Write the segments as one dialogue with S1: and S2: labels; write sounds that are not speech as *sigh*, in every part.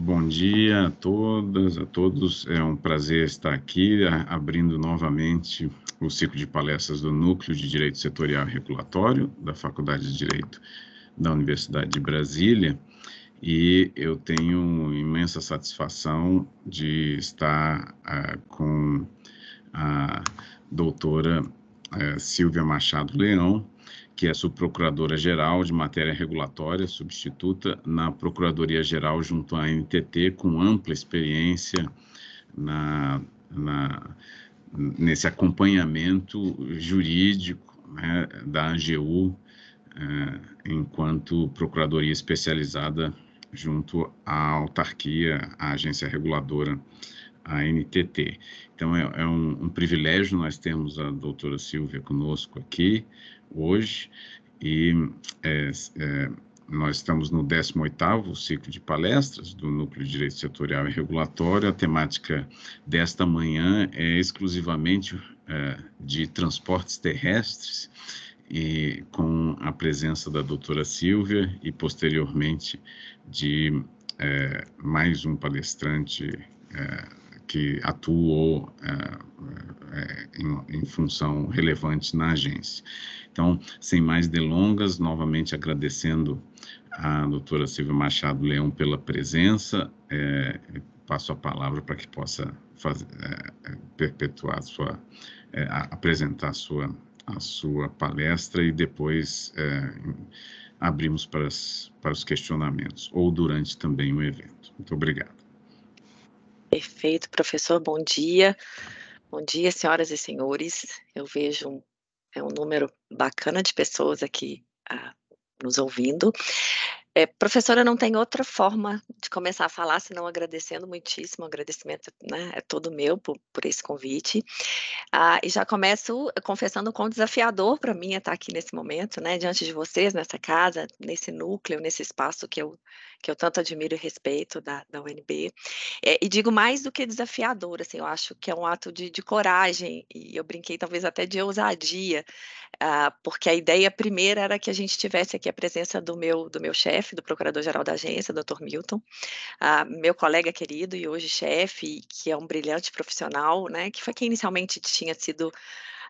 S1: Bom dia a todas, a todos. É um prazer estar aqui, abrindo novamente o ciclo de palestras do Núcleo de Direito Setorial e Regulatório da Faculdade de Direito da Universidade de Brasília. E eu tenho imensa satisfação de estar ah, com a doutora eh, Silvia Machado Leão, que é subprocuradora-geral de matéria regulatória, substituta na Procuradoria-Geral junto à NTT, com ampla experiência na, na, nesse acompanhamento jurídico né, da AGU, eh, enquanto Procuradoria especializada junto à autarquia, à agência reguladora, a NTT. Então, é, é um, um privilégio nós termos a doutora Silvia conosco aqui, hoje e é, é, nós estamos no 18º ciclo de palestras do Núcleo de Direito Setorial e Regulatório. A temática desta manhã é exclusivamente é, de transportes terrestres e com a presença da doutora Silvia e posteriormente de é, mais um palestrante é, que atuou é, é, em, em função relevante na agência. Então, sem mais delongas, novamente agradecendo a doutora Silvia Machado Leão pela presença. É, passo a palavra para que possa fazer, é, é, perpetuar sua, é, apresentar a sua, a sua palestra e depois abrimos para, as, para os questionamentos, ou durante também o evento. Muito obrigado.
S2: Perfeito, professor, bom dia. Bom dia, senhoras e senhores. Eu vejo um, é um número bacana de pessoas aqui ah, nos ouvindo. É, professora, não tem outra forma de começar a falar, senão agradecendo muitíssimo, o agradecimento né, é todo meu por, por esse convite. Ah, e já começo eh, confessando quão desafiador para mim é estar aqui nesse momento, né, diante de vocês, nessa casa, nesse núcleo, nesse espaço que eu, que eu tanto admiro e respeito da, da UNB. É, eh, e digo mais do que desafiador, assim, eu acho que é um ato de, de coragem, e eu brinquei talvez até de ousadia, uh, porque a ideia primeira era que a gente tivesse aqui a presença do meu, do meu chefe, do procurador-geral da agência, doutor Milton, uh, meu colega querido e hoje chefe, que é um brilhante profissional, né, que foi quem inicialmente tinha sido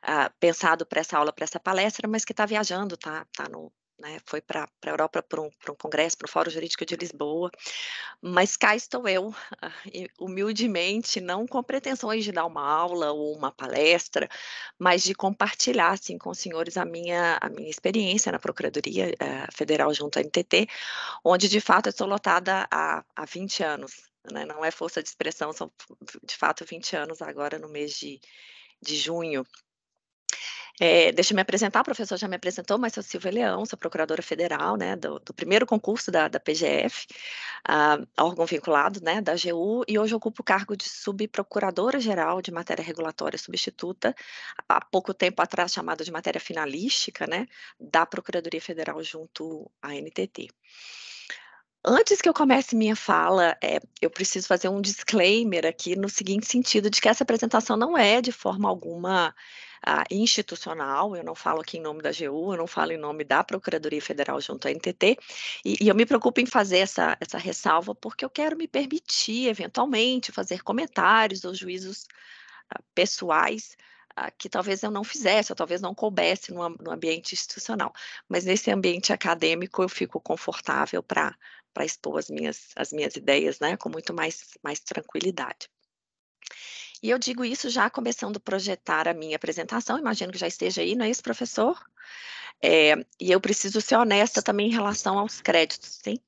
S2: Uh, pensado para essa aula, para essa palestra, mas que está viajando, tá, tá no, né? Foi para a Europa para um, um congresso, para o Fórum Jurídico de Lisboa. Mas cá estou eu, *laughs* humildemente, não com pretensões de dar uma aula ou uma palestra, mas de compartilhar assim, com os senhores a minha, a minha experiência na Procuradoria eh, Federal junto à NTT, onde de fato eu estou lotada há, há 20 anos. Né? Não é força de expressão, são de fato 20 anos agora no mês de, de junho. É, deixa eu me apresentar, o professor já me apresentou, mas sou Silvia Leão, sou procuradora federal, né, do, do primeiro concurso da, da PGF, ah, órgão vinculado, né, da AGU, e hoje ocupo o cargo de subprocuradora-geral de matéria regulatória substituta, há pouco tempo atrás chamada de matéria finalística, né, da Procuradoria Federal junto à NTT. Antes que eu comece minha fala, é, eu preciso fazer um disclaimer aqui no seguinte sentido, de que essa apresentação não é, de forma alguma, ah, institucional, eu não falo aqui em nome da GU, eu não falo em nome da Procuradoria Federal junto à NTT, e, e eu me preocupo em fazer essa, essa ressalva porque eu quero me permitir, eventualmente, fazer comentários ou juízos ah, pessoais ah, que talvez eu não fizesse, ou talvez não coubesse no, no, ambiente institucional. Mas nesse ambiente acadêmico eu fico confortável para expor as minhas, as minhas ideias né, com muito mais, mais tranquilidade. E eu digo isso já começando a projetar a minha apresentação, imagino que já esteja aí, não é isso, professor? É, e eu preciso ser honesta também em relação aos créditos, sim?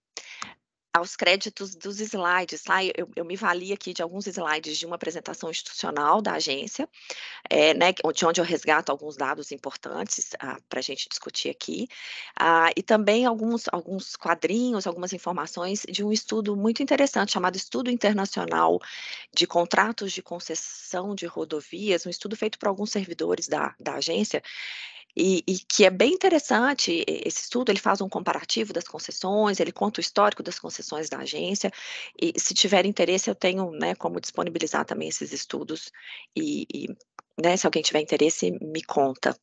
S2: aos créditos dos slides, tá? Eu, eu, me vali aqui de alguns slides de uma apresentação institucional da agência, é, né, de onde eu resgato alguns dados importantes ah, para a gente discutir aqui, ah, e também alguns, alguns quadrinhos, algumas informações de um estudo muito interessante chamado Estudo Internacional de Contratos de Concessão de Rodovias, um estudo feito por alguns servidores da, da agência, e, e, que é bem interessante esse estudo, ele faz um comparativo das concessões, ele conta o histórico das concessões da agência, e se tiver interesse, eu tenho né, como disponibilizar também esses estudos, e, e né, se alguém tiver interesse, me conta.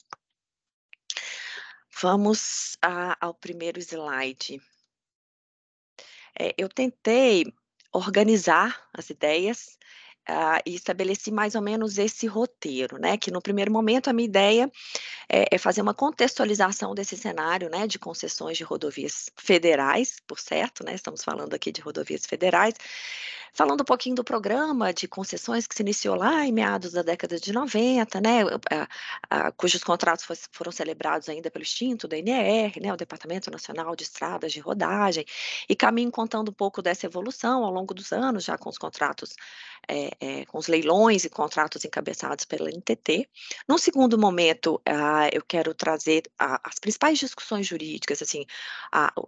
S2: Vamos a, ao primeiro slide. É, eu tentei organizar as ideias, ah, e estabeleci mais ou menos esse roteiro, né? Que no primeiro momento a minha ideia é, é, fazer uma contextualização desse cenário, né? De concessões de rodovias federais, por certo, né? Estamos falando aqui de rodovias federais, Falando um pouquinho do programa de concessões que se iniciou lá em meados da década de 90, né, eh, cujos contratos foram celebrados ainda pelo extinto DNR, né, o Departamento Nacional de Estradas de Rodagem, e caminho contando um pouco dessa evolução ao longo dos anos, já com os contratos, é, é, com os leilões e contratos encabeçados pela NTT. Num segundo momento, ah, eu quero trazer as principais discussões jurídicas, assim,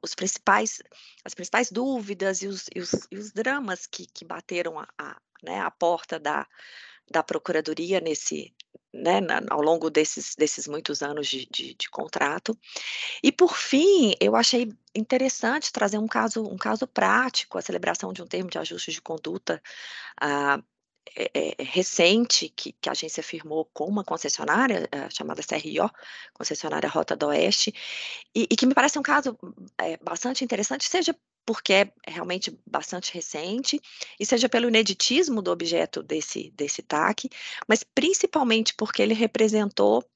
S2: os principais, as principais dúvidas e os, e os, e os dramas que, que bateram a, a, né, a porta da, da Procuradoria nesse, né, na, ao longo desses, desses muitos anos de, de, de, contrato. E, por fim, eu achei interessante trazer um caso, um caso prático, a celebração de um termo de ajuste de conduta ah, é, é, é recente que, que, a agência firmou com uma concessionária é, chamada CRO, concessionária Rota do Oeste, e, e, que me parece um caso eh, bastante interessante, seja porque é, é realmente bastante recente, e seja pelo ineditismo do objeto desse, desse TAC, mas principalmente porque ele representou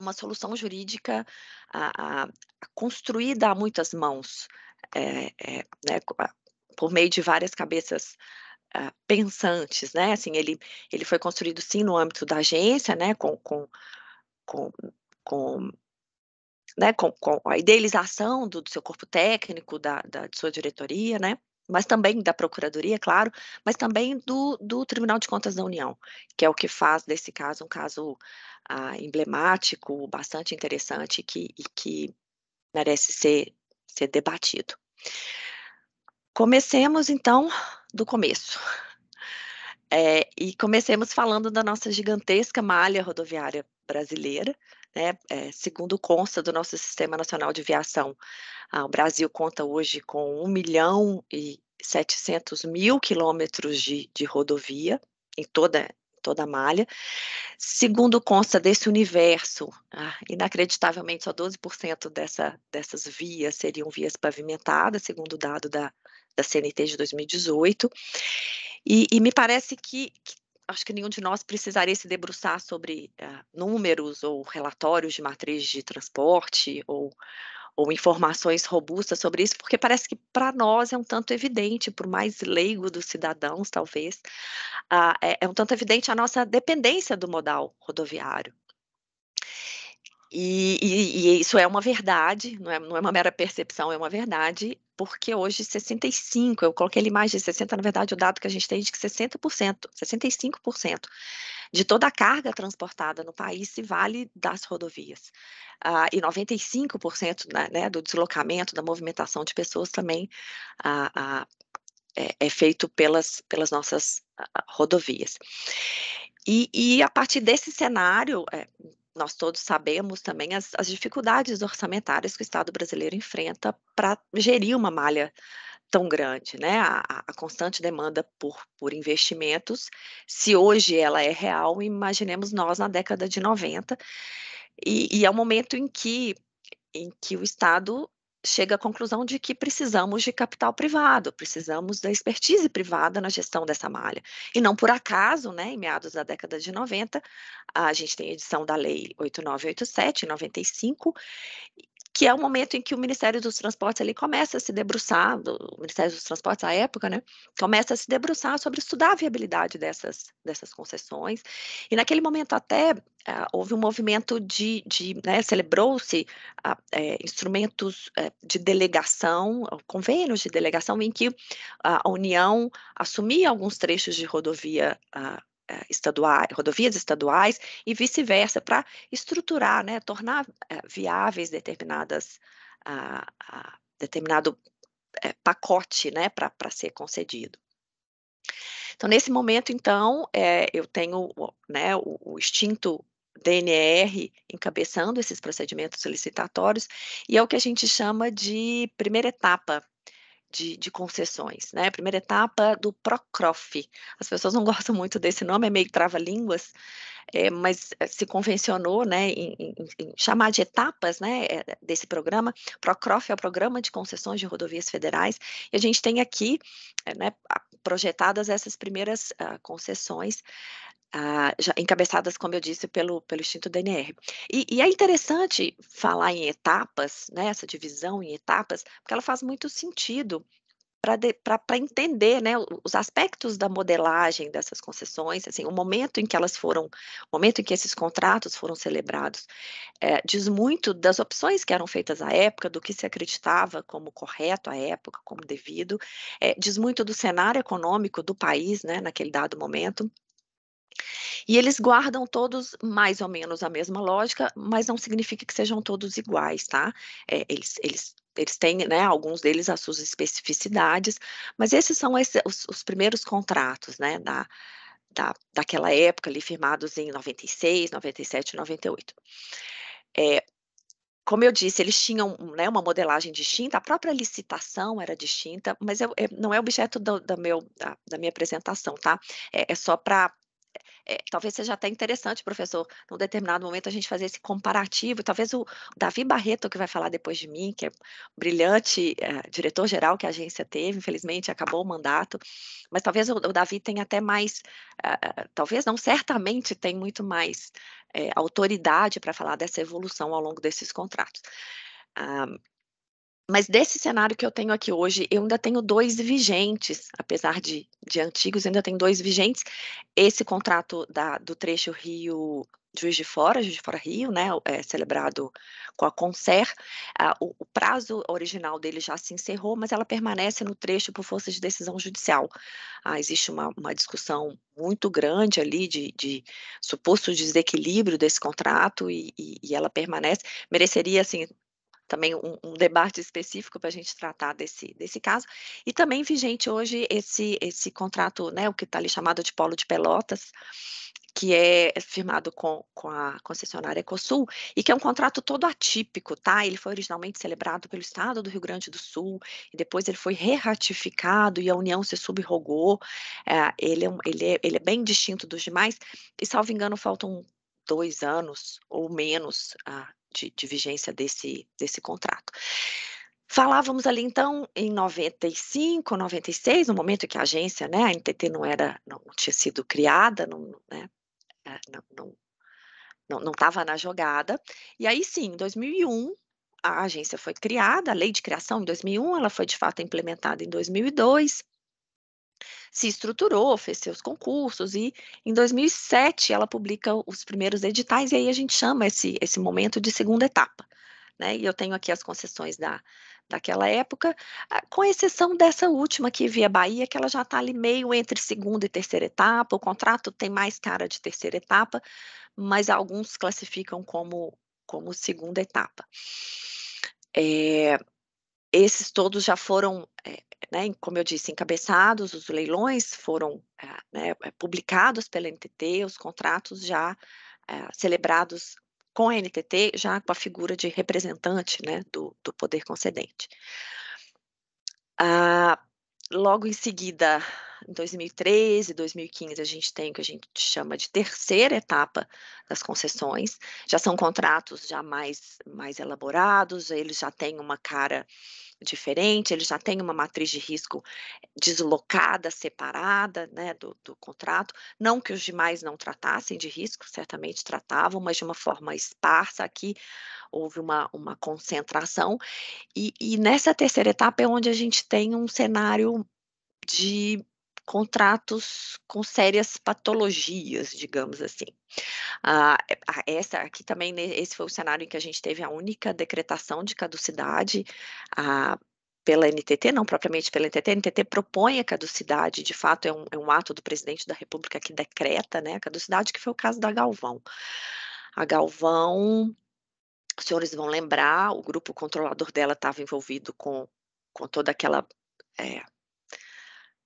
S2: uma solução jurídica a, a, construída a muitas mãos, é, é, né, por meio de várias cabeças ah, pensantes, né? Assim, ele, ele foi construído sim no âmbito da agência, né? Com, com, com, com né, com, com a idealização do, do, seu corpo técnico, da, da de sua diretoria, né, mas também da Procuradoria, claro, mas também do, do Tribunal de Contas da União, que é o que faz desse caso um caso ah, emblemático, bastante interessante que, e que merece ser, ser debatido. Comecemos, então, do começo. É, e comecemos falando da nossa gigantesca malha rodoviária brasileira, né? É, segundo consta do nosso Sistema Nacional de Viação, ah, o Brasil conta hoje com 1 milhão e 700 mil quilômetros de, de rodovia em toda, toda a malha. Segundo consta desse universo, ah, inacreditavelmente só 12% dessa, dessas vias seriam vias pavimentadas, segundo o dado da, da CNT de 2018. E, e me parece que, que acho que nenhum de nós precisaria se debruçar sobre uh, números ou relatórios de matriz de transporte ou, ou informações robustas sobre isso, porque parece que para nós é um tanto evidente, por mais leigo dos cidadãos, talvez, uh, é, é um tanto evidente a nossa dependência do modal rodoviário. E, e, e, isso é uma verdade, não é, não é uma mera percepção, é uma verdade, porque hoje 65, eu coloquei ali mais de 60, na verdade o dado que a gente tem é de que 60%, 65% de toda a carga transportada no país se vale das rodovias. Uh, e 95% né, né, do deslocamento, da movimentação de pessoas também ah, ah, é, é, feito pelas, pelas nossas rodovias. E, e, a partir desse cenário, é, nós todos sabemos também as, as, dificuldades orçamentárias que o Estado brasileiro enfrenta para gerir uma malha tão grande, né? A, a constante demanda por, por, investimentos, se hoje ela é real, imaginemos nós na década de 90, e, e é um momento em que, em que o Estado chega à conclusão de que precisamos de capital privado, precisamos da expertise privada na gestão dessa malha. E não por acaso, né, em meados da década de 90, a gente tem a edição da Lei 8987, 95, que é o momento em que o Ministério dos Transportes ali começa a se debruçar, o Ministério dos Transportes à época, né, começa a se debruçar sobre estudar a viabilidade dessas, dessas concessões, e naquele momento até uh, houve um movimento de, de né, celebrou-se uh, é, instrumentos uh, de delegação, convênios de delegação, em que a União assumia alguns trechos de rodovia ah, eh, estaduais, rodovias estaduais e vice-versa, para estruturar, né, tornar eh, viáveis determinadas determinado eh, pacote, né, para ser concedido. Então, nesse momento, então, é, eu tenho né, o, o extinto DNR encabeçando esses procedimentos solicitatórios, e é o que a gente chama de primeira etapa de, de concessões, né? A primeira etapa do PROCROF. As pessoas não *laughs* gostam muito desse nome, é meio trava-línguas, é, mas eh, se convencionou, né, em, em, em, chamar de etapas, né, eh, desse programa. PROCROF é o Programa de Concessões de Rodovias Federais, e a gente tem aqui, eh, né, projetadas essas primeiras uh, concessões ah, já encabeçadas, como eu disse, pelo, pelo instinto DNR. E, e, é interessante falar em etapas, né, essa divisão em etapas, porque ela faz muito sentido para entender né, os aspectos da modelagem dessas concessões, assim, o momento em que elas foram, o momento em que esses contratos foram celebrados, é, diz muito das opções que eram feitas à época, do que se acreditava como correto à época, como devido, é, diz muito do cenário econômico do país né, naquele dado momento e eles guardam todos mais ou menos a mesma lógica, mas não significa que sejam todos iguais, tá? É, eles, eles, eles têm, né, alguns deles as suas especificidades, mas esses são os, os, primeiros contratos, né, da, da, daquela época ali, firmados em 96, 97, 98. É, como eu disse, eles tinham né, uma modelagem distinta, a própria licitação era distinta, mas eu, é, eu, é, não é objeto do, do meu, da, da, minha apresentação, tá? É, é só para é, talvez seja até interessante, professor, num determinado momento a gente fazer esse comparativo. Talvez o Davi Barreto, que vai falar depois de mim, que é brilhante é, eh, diretor-geral que a agência teve, infelizmente acabou o mandato, mas talvez o, o Davi tenha até mais, eh, eh, talvez não, certamente tem muito mais é, autoridade para falar dessa evolução ao longo desses contratos. Um, ah, mas desse cenário que eu tenho aqui hoje, eu ainda tenho dois vigentes, apesar de, de antigos, ainda tem dois vigentes. Esse contrato da, do trecho Rio Juiz de Fora, Juiz de Fora Rio, né, é celebrado com a Concer, Ah, o, o, prazo original dele já se encerrou, mas ela permanece no trecho por força de decisão judicial. Ah, existe uma, uma, discussão muito grande ali de, de suposto desequilíbrio desse contrato e, e, e, ela permanece. Mereceria, assim, também um, um debate específico para a gente tratar desse, desse caso. E também vigente hoje esse, esse contrato, né, o que está ali chamado de polo de pelotas, que é, é firmado com, com a concessionária Ecosul, e que é um contrato todo atípico, tá? Ele foi originalmente celebrado pelo Estado do Rio Grande do Sul, e depois ele foi reratificado e a União se subrogou. É, ele, é ele, é, ele é bem distinto dos demais, e salvo engano, faltam dois anos ou menos ah, de, de vigência desse, desse contrato. Falávamos ali então em 95, 96, no momento em que a agência, né, a NTT não era, não tinha sido criada, não, né, é, não, não estava na jogada. E aí sim, em 2001 a agência foi criada, a lei de criação em 2001, ela foi de fato implementada em 2002 se estruturou, fez seus concursos e em 2007 ela publica os primeiros editais e aí a gente chama esse, esse momento de segunda etapa. Né? E eu tenho aqui as concessões da, daquela época, ah, com exceção dessa última que via Bahia, que ela já está ali meio entre segunda e terceira etapa, o contrato tem mais cara de terceira etapa, mas alguns classificam como, como segunda etapa. É, esses todos já foram é, né, como eu disse, encabeçados, os leilões foram eh, né, eh, publicados pela NTT, os contratos já é, celebrados com a NTT, já com a figura de representante né, do, do poder concedente. Ah, logo em seguida, em 2013, 2015, a gente tem o que a gente chama de terceira etapa das concessões. Já são contratos já mais, mais elaborados, eles já têm uma cara diferente, ele já tem uma matriz de risco deslocada, separada né, do, do contrato. Não que os demais não tratassem de risco, certamente tratavam, mas de uma forma esparsa aqui houve uma, uma concentração. E, e nessa terceira etapa é onde a gente tem um cenário de contratos com sérias patologias, digamos assim. Ah, é, essa aqui também, né, esse foi o cenário em que a gente teve a única decretação de caducidade ah, pela NTT, não propriamente pela NTT, a NTT propõe a caducidade, de fato é um, é um ato do presidente da República que decreta né, a caducidade, que foi o caso da Galvão. A Galvão, os senhores vão lembrar, o grupo controlador dela estava envolvido com, com toda aquela é,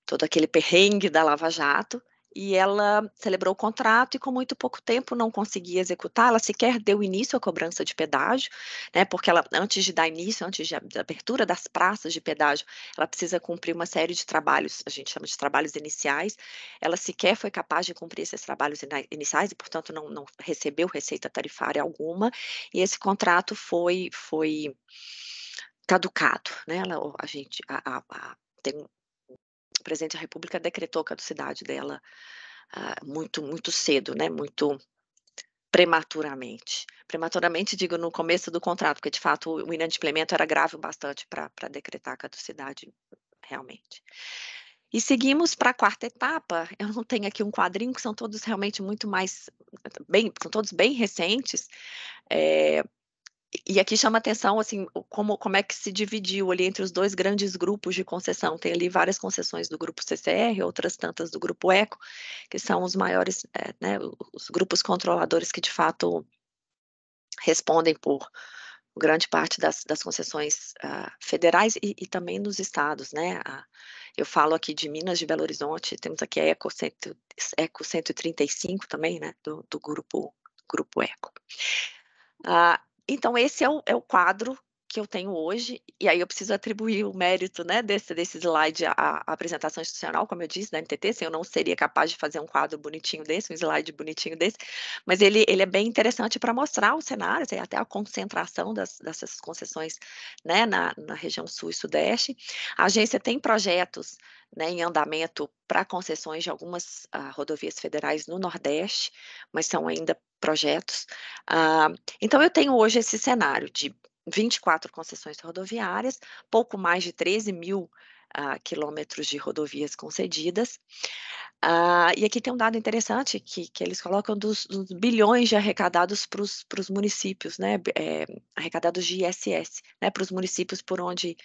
S2: todo aquele perrengue da Lava Jato, e ela celebrou o contrato e com muito pouco tempo não conseguia executar, ela sequer deu início à cobrança de pedágio, né, porque ela, antes de dar início, antes da abertura das praças de pedágio, ela precisa cumprir uma série de trabalhos, a gente chama de trabalhos iniciais, ela sequer foi capaz de cumprir esses trabalhos iniciais e, portanto, não, não recebeu receita tarifária alguma, e esse contrato foi, foi caducado, né, ela, a gente, a, a, a tem presidente da República decretou a caducidade dela uh, muito, muito cedo, né? Muito prematuramente. Prematuramente, digo, no começo do contrato, porque de fato o inadimplemento era grave o bastante para decretar a caducidade realmente. E seguimos para a quarta etapa. Eu não tenho aqui um quadrinho, que são todos realmente muito mais bem, são todos bem recentes. É, e aqui chama atenção assim como, como é que se dividiu ali entre os dois grandes grupos de concessão. Tem ali várias concessões do grupo CCR, outras tantas do grupo Eco, que são os maiores, é, né, os grupos controladores que de fato respondem por grande parte das, das concessões uh, federais e, e, também dos estados, né? Ah, eu falo aqui de Minas, de Belo Horizonte, temos aqui a Eco, cento, Eco 135 também, né? Do, do grupo, grupo Eco. Uh, ah, então, esse é o, é o quadro que eu tenho hoje, e aí eu preciso atribuir o mérito né, desse, desse slide à, apresentação institucional, como eu disse, da NTT, assim, eu não seria capaz de fazer um quadro bonitinho desse, um slide bonitinho desse, mas ele, ele é bem interessante para mostrar o cenário, assim, até a concentração das, dessas concessões né, na, na região sul e sudeste. A agência tem projetos né, em andamento para concessões de algumas uh, rodovias federais no Nordeste, mas são ainda projetos. Uh, então, eu tenho hoje esse cenário de 24 concessões rodoviárias, pouco mais de 13 mil uh, quilômetros de rodovias concedidas. Uh, e aqui tem um dado interessante que, que eles colocam dos, dos bilhões de arrecadados para os municípios, né? É, arrecadados de ISS, né? Para os municípios por onde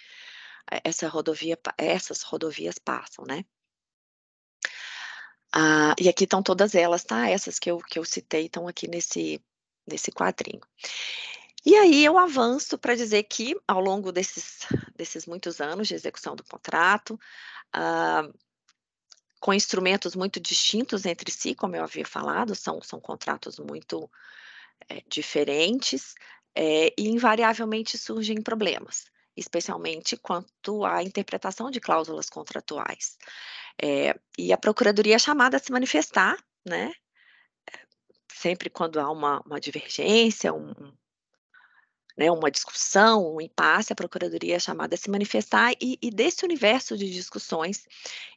S2: eh, essa rodovia, essas rodovias passam, né? Uh, e aqui estão todas elas, tá? Essas que eu, que eu citei estão aqui nesse, nesse quadrinho. E aí eu avanço para dizer que, ao longo desses, desses muitos anos de execução do contrato, ah, com instrumentos muito distintos entre si, como eu havia falado, são, são contratos muito é, diferentes, é, e invariavelmente surgem problemas, especialmente quanto à interpretação de cláusulas contratuais. É, e a Procuradoria é chamada a se manifestar, né? Sempre quando há uma, uma divergência, um, né, uma discussão, um impasse, a Procuradoria é chamada a se manifestar, e, e desse universo de discussões,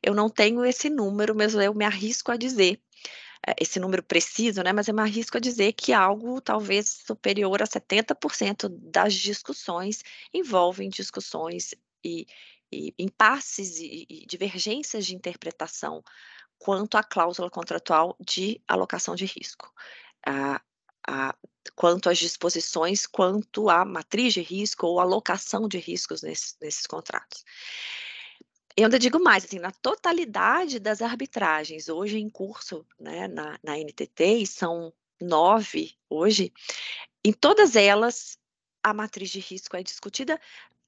S2: eu não tenho esse número, mas eu me arrisco a dizer eh, esse número preciso, né, mas eu me arrisco a dizer que algo talvez superior a 70% das discussões envolvem discussões e, e impasses e, e, divergências de interpretação quanto à cláusula contratual de alocação de risco. Ah, a, quanto às disposições, quanto à matriz de risco ou alocação de riscos nesse, nesses contratos. Eu ainda digo mais, assim, na totalidade das arbitragens, hoje em curso né, na, na NTT, e são nove hoje, em todas elas a matriz de risco é discutida,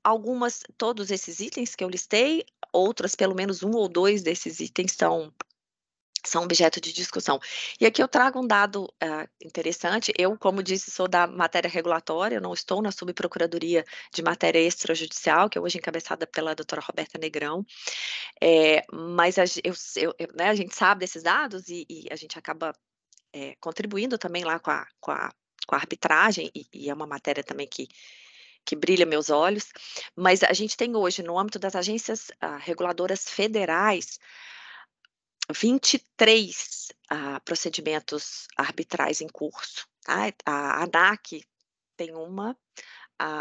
S2: algumas, todos esses itens que eu listei, outras, pelo menos um ou dois desses itens são são objeto de discussão. E aqui eu trago um dado uh, interessante. Eu, como disse, sou da matéria regulatória, não estou na subprocuradoria de matéria extrajudicial, que é hoje encabeçada pela doutora Roberta Negrão. É, mas a, eu, eu, né, a, gente sabe desses dados e, e a gente acaba é, contribuindo também lá com a, com a, com a arbitragem, e, e é uma matéria também que, que brilha meus olhos. Mas a gente tem hoje, no âmbito das agências ah, reguladoras federais, 23 ah, procedimentos arbitrais em curso. Tá? A ANAC tem uma,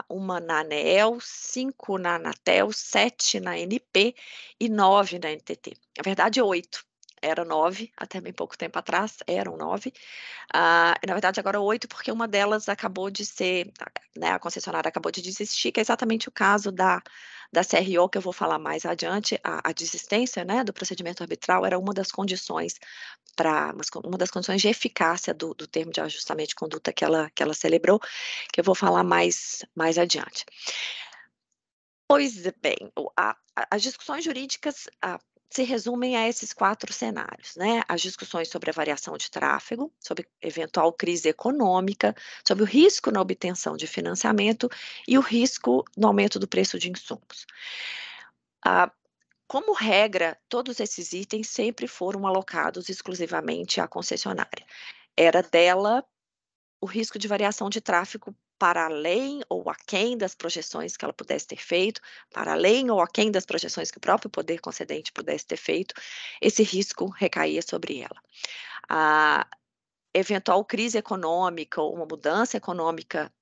S2: uma na ANEEL, cinco na Anatel, sete na NP e nove na NTT. Na verdade, oito era nove, até bem pouco tempo atrás, eram nove. Uh, na verdade, agora oito, porque uma delas acabou de ser, né, a concessionária acabou de desistir, que é exatamente o caso da, da CRO, que eu vou falar mais adiante. A, a desistência né, do procedimento arbitral era uma das condições para uma das condições de eficácia do, do termo de ajustamento de conduta que ela, que ela celebrou, que eu vou falar mais, mais adiante. Pois bem, a, as discussões jurídicas, a, se resumem a esses quatro cenários, né? As discussões sobre a variação de tráfego, sobre eventual crise econômica, sobre o risco na obtenção de financiamento e o risco no aumento do preço de insumos. Ah, como regra, todos esses itens sempre foram alocados exclusivamente à concessionária. Era dela o risco de variação de tráfego para além ou aquém das projeções que ela pudesse ter feito, para além ou aquém das projeções que o próprio poder concedente pudesse ter feito, esse risco recaía sobre ela. A eventual crise econômica ou uma mudança econômica,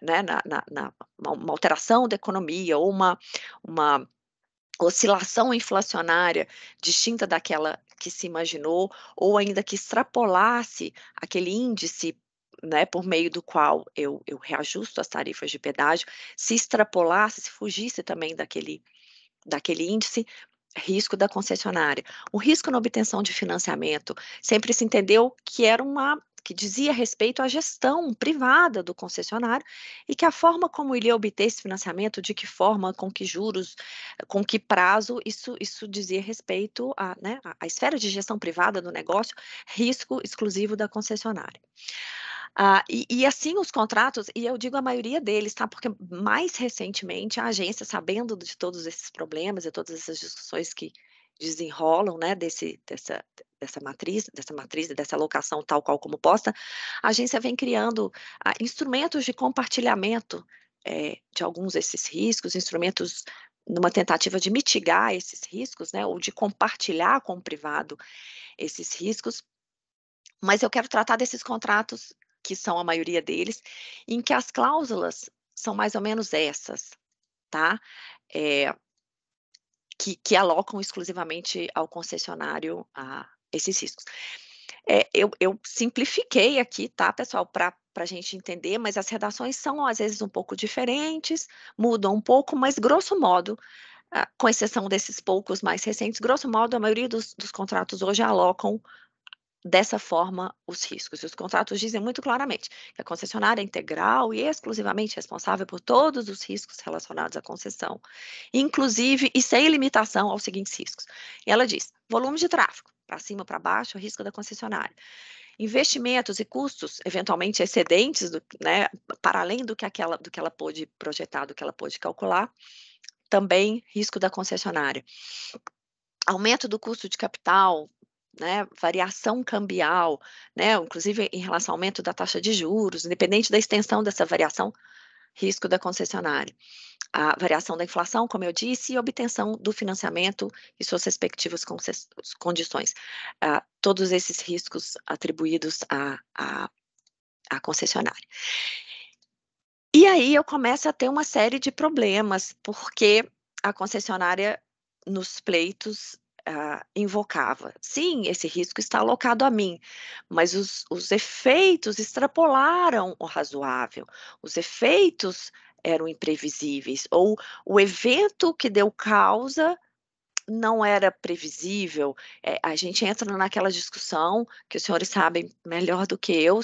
S2: né, na, na, na uma alteração da economia ou uma, uma oscilação inflacionária distinta daquela que se imaginou, ou ainda que extrapolasse aquele índice né, por meio do qual eu, eu reajusto as tarifas de pedágio, se extrapolasse, se fugisse também daquele, daquele índice, risco da concessionária. O risco na obtenção de financiamento sempre se entendeu que era uma que dizia respeito à gestão privada do concessionário e que a forma como ele ia obter esse financiamento, de que forma, com que juros, com que prazo, isso, isso dizia respeito à, né, à esfera de gestão privada do negócio, risco exclusivo da concessionária. Ah, e, e, assim os contratos, e eu digo a maioria deles, tá? Porque mais recentemente a agência, sabendo de todos esses problemas e todas essas discussões que desenrolam, né, desse, dessa, dessa matriz, dessa matriz, dessa alocação tal qual como posta, a agência vem criando ah, instrumentos de compartilhamento é, de alguns desses riscos, instrumentos numa tentativa de mitigar esses riscos, né, ou de compartilhar com o privado esses riscos. Mas eu quero tratar desses contratos que são a maioria deles, em que as cláusulas são mais ou menos essas, tá? É, que, que, alocam exclusivamente ao concessionário a esses riscos. É, eu, eu, simplifiquei aqui, tá, pessoal, para a gente entender, mas as redações são às vezes um pouco diferentes, mudam um pouco, mas grosso modo, ah, com exceção desses poucos mais recentes, grosso modo, a maioria dos, dos contratos hoje alocam dessa forma os riscos. Os contratos dizem muito claramente que a concessionária é integral e exclusivamente responsável por todos os riscos relacionados à concessão, inclusive e sem limitação aos seguintes riscos. E ela diz: volume de tráfego, para cima, para baixo, o risco da concessionária. Investimentos e custos eventualmente excedentes, do, né, para além do que, aquela, do que ela pôde projetar, do que ela pôde calcular, também risco da concessionária aumento do custo de capital, né, variação cambial, né, inclusive em relação ao aumento da taxa de juros, independente da extensão dessa variação, risco da concessionária. A variação da inflação, como eu disse, e obtenção do financiamento e suas respectivas condições. Ah, todos esses riscos atribuídos à, à concessionária. E aí eu começo a ter uma série de problemas, porque a concessionária nos pleitos ah, invocava. Sim, esse risco está alocado a mim, mas os, os efeitos extrapolaram o razoável, os efeitos eram imprevisíveis, ou o evento que deu causa não era previsível. É, a gente entra naquela discussão que os senhores sabem melhor do que eu,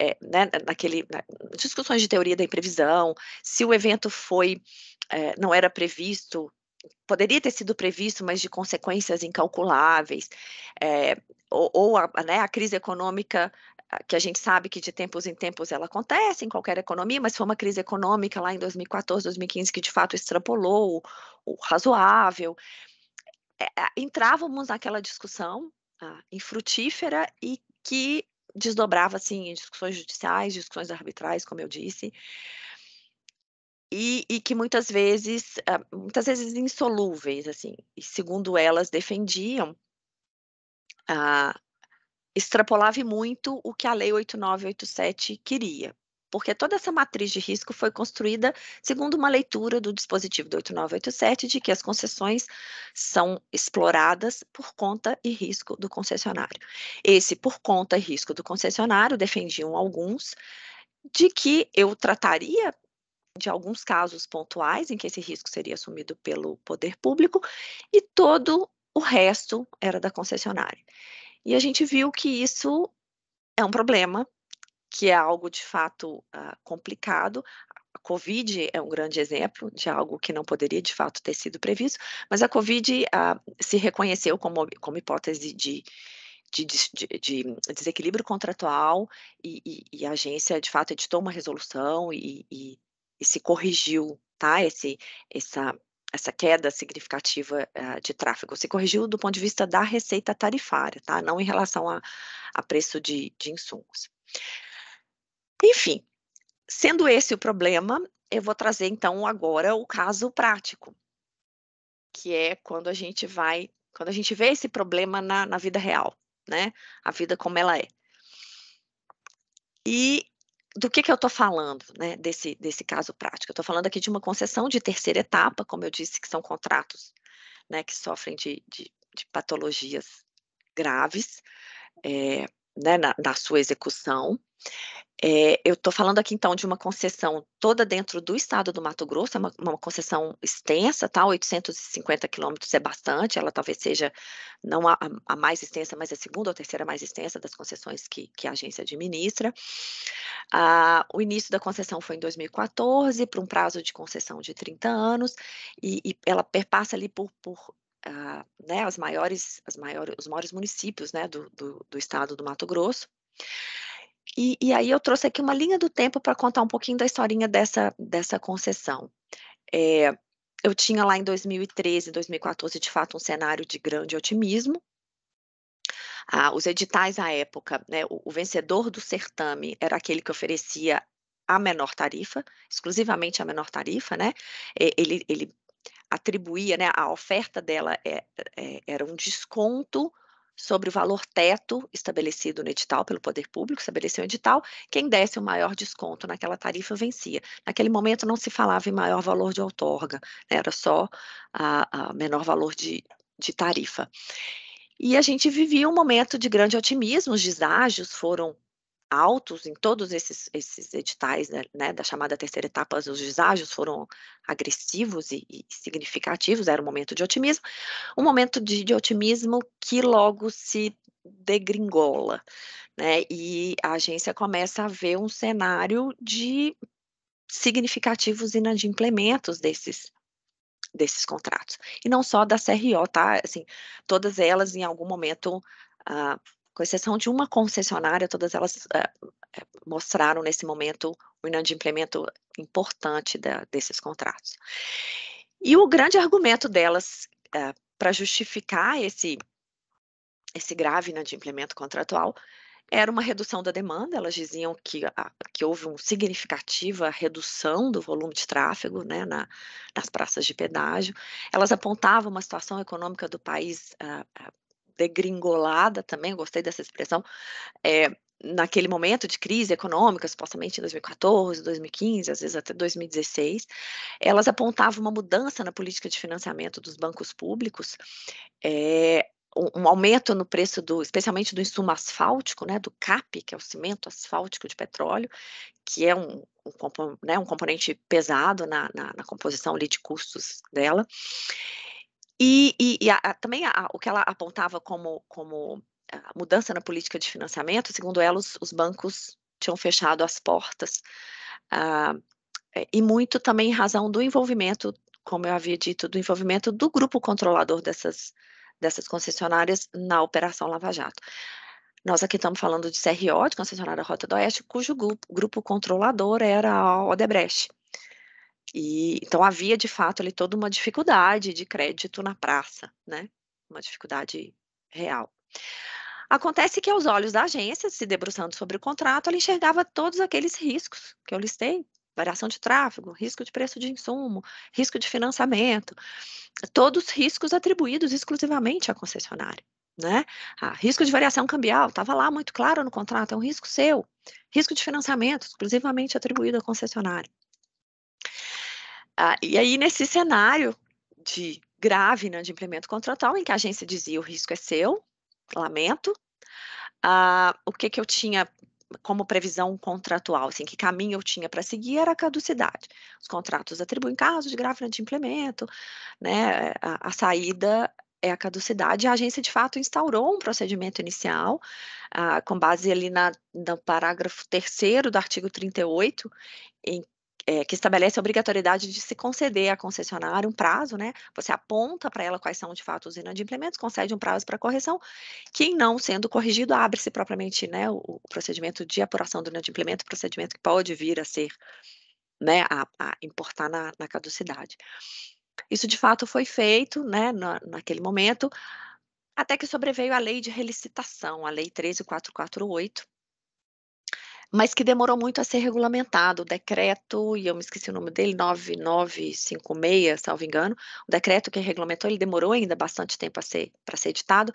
S2: é, né, naquele, na, discussões de teoria da imprevisão, se o evento foi é, não era previsto poderia ter sido previsto, mas de consequências incalculáveis, é, ou, ou a, né, a crise econômica ah, que a gente sabe que de tempos em tempos ela acontece em qualquer economia, mas foi uma crise econômica lá em 2014, 2015 que de fato extrapolou o, o razoável. É, entrávamos naquela discussão ah, infrutífera e que desdobrava assim em discussões judiciais, discussões arbitrais, como eu disse. E, e, que muitas vezes, ah, muitas vezes insolúveis, assim, e segundo elas defendiam, ah, extrapolava muito o que a Lei 8987 queria, porque toda essa matriz de risco foi construída segundo uma leitura do dispositivo do 8987 de que as concessões são exploradas por conta e risco do concessionário. Esse por conta e risco do concessionário defendiam alguns de que eu trataria de alguns casos pontuais em que esse risco seria assumido pelo poder público e todo o resto era da concessionária. E a gente viu que isso é um problema, que é algo de fato ah, complicado. A Covid é um grande exemplo de algo que não poderia de fato ter sido previsto, mas a Covid ah, se reconheceu como, como hipótese de, de, de, de, desequilíbrio contratual e, e, e, a agência de fato editou uma resolução e, e e se corrigiu, tá? Esse, essa, essa queda significativa uh, de tráfego. Se corrigiu do ponto de vista da receita tarifária, tá? Não em relação a, a preço de, de insumos. Enfim, sendo esse o problema, eu vou trazer então agora o caso prático, que é quando a gente vai, quando a gente vê esse problema na, na vida real, né? A vida como ela é. E do que, que eu estou falando né, desse, desse caso prático? Eu estou falando aqui de uma concessão de terceira etapa, como eu disse, que são contratos né, que sofrem de, de, de patologias graves é, né, na, na, sua execução. É, eu estou falando aqui então de uma concessão toda dentro do estado do Mato Grosso, é uma, uma concessão extensa, tá? 850 quilômetros é bastante, ela talvez seja não a, a, mais extensa, mas a segunda ou terceira mais extensa das concessões que, que a agência administra. Ah, o início da concessão foi em 2014, para um prazo de concessão de 30 anos, e, e ela perpassa ali por, por ah, né, as maiores, as maiores, os maiores municípios né, do, do, do estado do Mato Grosso. E, e, aí eu trouxe aqui uma linha do tempo para contar um pouquinho da historinha dessa, dessa concessão. É, eu tinha lá em 2013, 2014, de fato, um cenário de grande otimismo. Ah, os editais à época, né, o, o vencedor do certame era aquele que oferecia a menor tarifa, exclusivamente a menor tarifa, né? Ele, ele atribuía, né, a oferta dela é, é, era um desconto sobre o valor teto estabelecido no edital pelo poder público, estabeleceu o edital, quem desse o maior desconto naquela tarifa vencia. Naquele momento não se falava em maior valor de outorga, né? era só a, a menor valor de, de tarifa. E a gente vivia um momento de grande otimismo, os deságios foram altos em todos esses, esses editais, né, né da chamada terceira etapa, os deságios foram agressivos e, e, significativos, era um momento de otimismo, um momento de, de otimismo que logo se degringola, né, e a agência começa a ver um cenário de significativos inadimplementos desses desses contratos, e não só da CRO, tá, assim, todas elas em algum momento Uh, com exceção de uma concessionária, todas elas uh, mostraram nesse momento o inadimplemento importante da, desses contratos. E o grande argumento delas uh, eh, para justificar esse, esse grave inadimplemento contratual era uma redução da demanda, elas diziam que, a, que houve uma significativa redução do volume de tráfego né, na, nas praças de pedágio, elas apontavam uma situação econômica do país uh, degringolada também, gostei dessa expressão, é, naquele momento de crise econômica, supostamente em 2014, 2015, às vezes até 2016, elas apontavam uma mudança na política de financiamento dos bancos públicos, é, um aumento no preço do, especialmente do insumo asfáltico, né, do CAP, que é o cimento asfáltico de petróleo, que é um, um, né, um componente pesado na, na, na composição ali de custos dela, e, e, e a, a, também a, o que ela apontava como, como mudança na política de financiamento, segundo ela, os, os bancos tinham fechado as portas. Ah, é, e muito também em razão do envolvimento, como eu havia dito, do envolvimento do grupo controlador dessas, dessas concessionárias na Operação Lava Jato. Nós aqui estamos falando de CRO, de concessionária Rota do Oeste, cujo grupo, grupo controlador era a Odebrecht. E, então havia de fato ali toda uma dificuldade de crédito na praça, né? Uma dificuldade real. Acontece que aos olhos da agência, se debruçando sobre o contrato, ela enxergava todos aqueles riscos que eu listei, variação de tráfego, risco de preço de insumo, risco de financiamento, todos os riscos atribuídos exclusivamente à concessionária. Né? Ah, risco de variação cambial, estava lá muito claro no contrato, é um risco seu. Risco de financiamento, exclusivamente atribuído à concessionária. Ah, e aí, nesse cenário de grave não né, de implemento contratual, em que a agência dizia o risco é seu, lamento, ah, o que, que eu tinha como previsão contratual, assim, que caminho eu tinha para seguir era a caducidade. Os contratos atribuem caso de grave né, de implemento, né, a, a, saída é a caducidade. A agência, de fato, instaurou um procedimento inicial, ah, com base ali na, no parágrafo terceiro do artigo 38, em é, que estabelece a obrigatoriedade de se conceder à concessionária um prazo, né? Você aponta para ela quais são de fato os inadimplementos, concede um prazo para correção, que não sendo corrigido, abre-se propriamente né, o, procedimento de apuração do inadimplemento, procedimento que pode vir a ser, né, a, a importar na, na, caducidade. Isso de fato foi feito, né, na, naquele momento, até que sobreveio a lei de relicitação, a lei 13448, mas que demorou muito a ser regulamentado. O decreto, e eu me esqueci o nome dele, 9956, salvo engano, o decreto que regulamentou, ele demorou ainda bastante tempo a ser, para ser editado.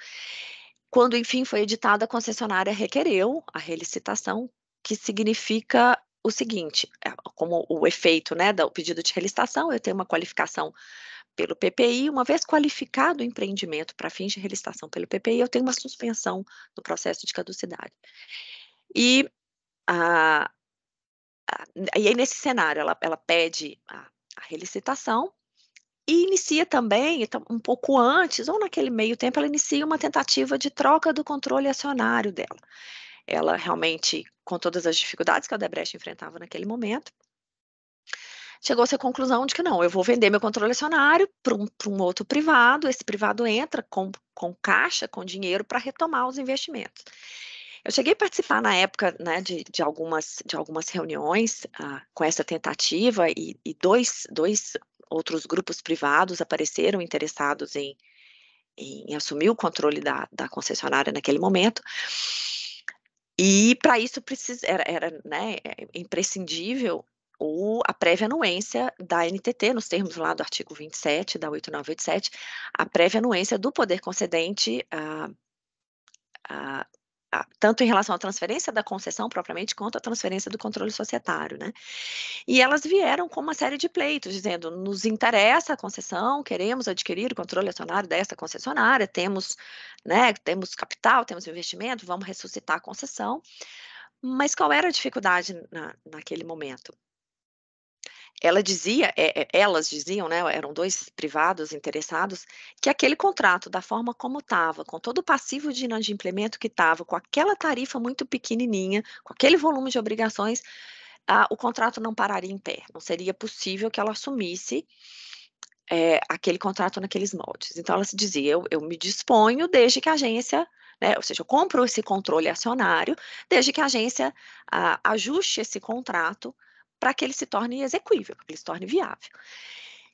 S2: Quando, enfim, foi editado, a concessionária requereu a relicitação, que significa o seguinte, é, como o efeito né, do pedido de relicitação, eu tenho uma qualificação pelo PPI, uma vez qualificado o empreendimento para fins de relicitação pelo PPI, eu tenho uma suspensão do processo de caducidade. E a, a, e aí, nesse cenário, ela, ela pede a, a relicitação e inicia também, então, um pouco antes, ou naquele meio tempo, ela inicia uma tentativa de troca do controle acionário dela. Ela realmente, com todas as dificuldades que a Odebrecht enfrentava naquele momento, chegou-se à conclusão de que não, eu vou vender meu controle acionário para um, um, outro privado, esse privado entra com, com caixa, com dinheiro para retomar os investimentos. Eu cheguei a participar na época né, de, de, algumas, de algumas reuniões ah, com essa tentativa e, e, dois, dois outros grupos privados apareceram interessados em, em assumir o controle da, da concessionária naquele momento. E para isso precisa, era, era né, é imprescindível o, a prévia anuência da NTT, nos termos lá do artigo 27 da 8987, a prévia anuência do poder concedente ah, ah, tanto em relação à transferência da concessão propriamente quanto à transferência do controle societário, né? E elas vieram com uma série de pleitos dizendo: nos interessa a concessão, queremos adquirir o controle acionário desta concessionária, temos, né? Temos capital, temos investimento, vamos ressuscitar a concessão. Mas qual era a dificuldade na, naquele momento? ela dizia, é, é, elas diziam, né, eram dois privados interessados, que aquele contrato, da forma como estava, com todo o passivo de inadimplemento que estava, com aquela tarifa muito pequenininha, com aquele volume de obrigações, ah, o contrato não pararia em pé, não seria possível que ela assumisse é, aquele contrato naqueles moldes. Então, ela se dizia, eu, eu me disponho desde que a agência né? Ou seja, eu compro esse controle acionário, desde que a agência ah, ajuste esse contrato para que ele se torne executível, para que ele se torne viável.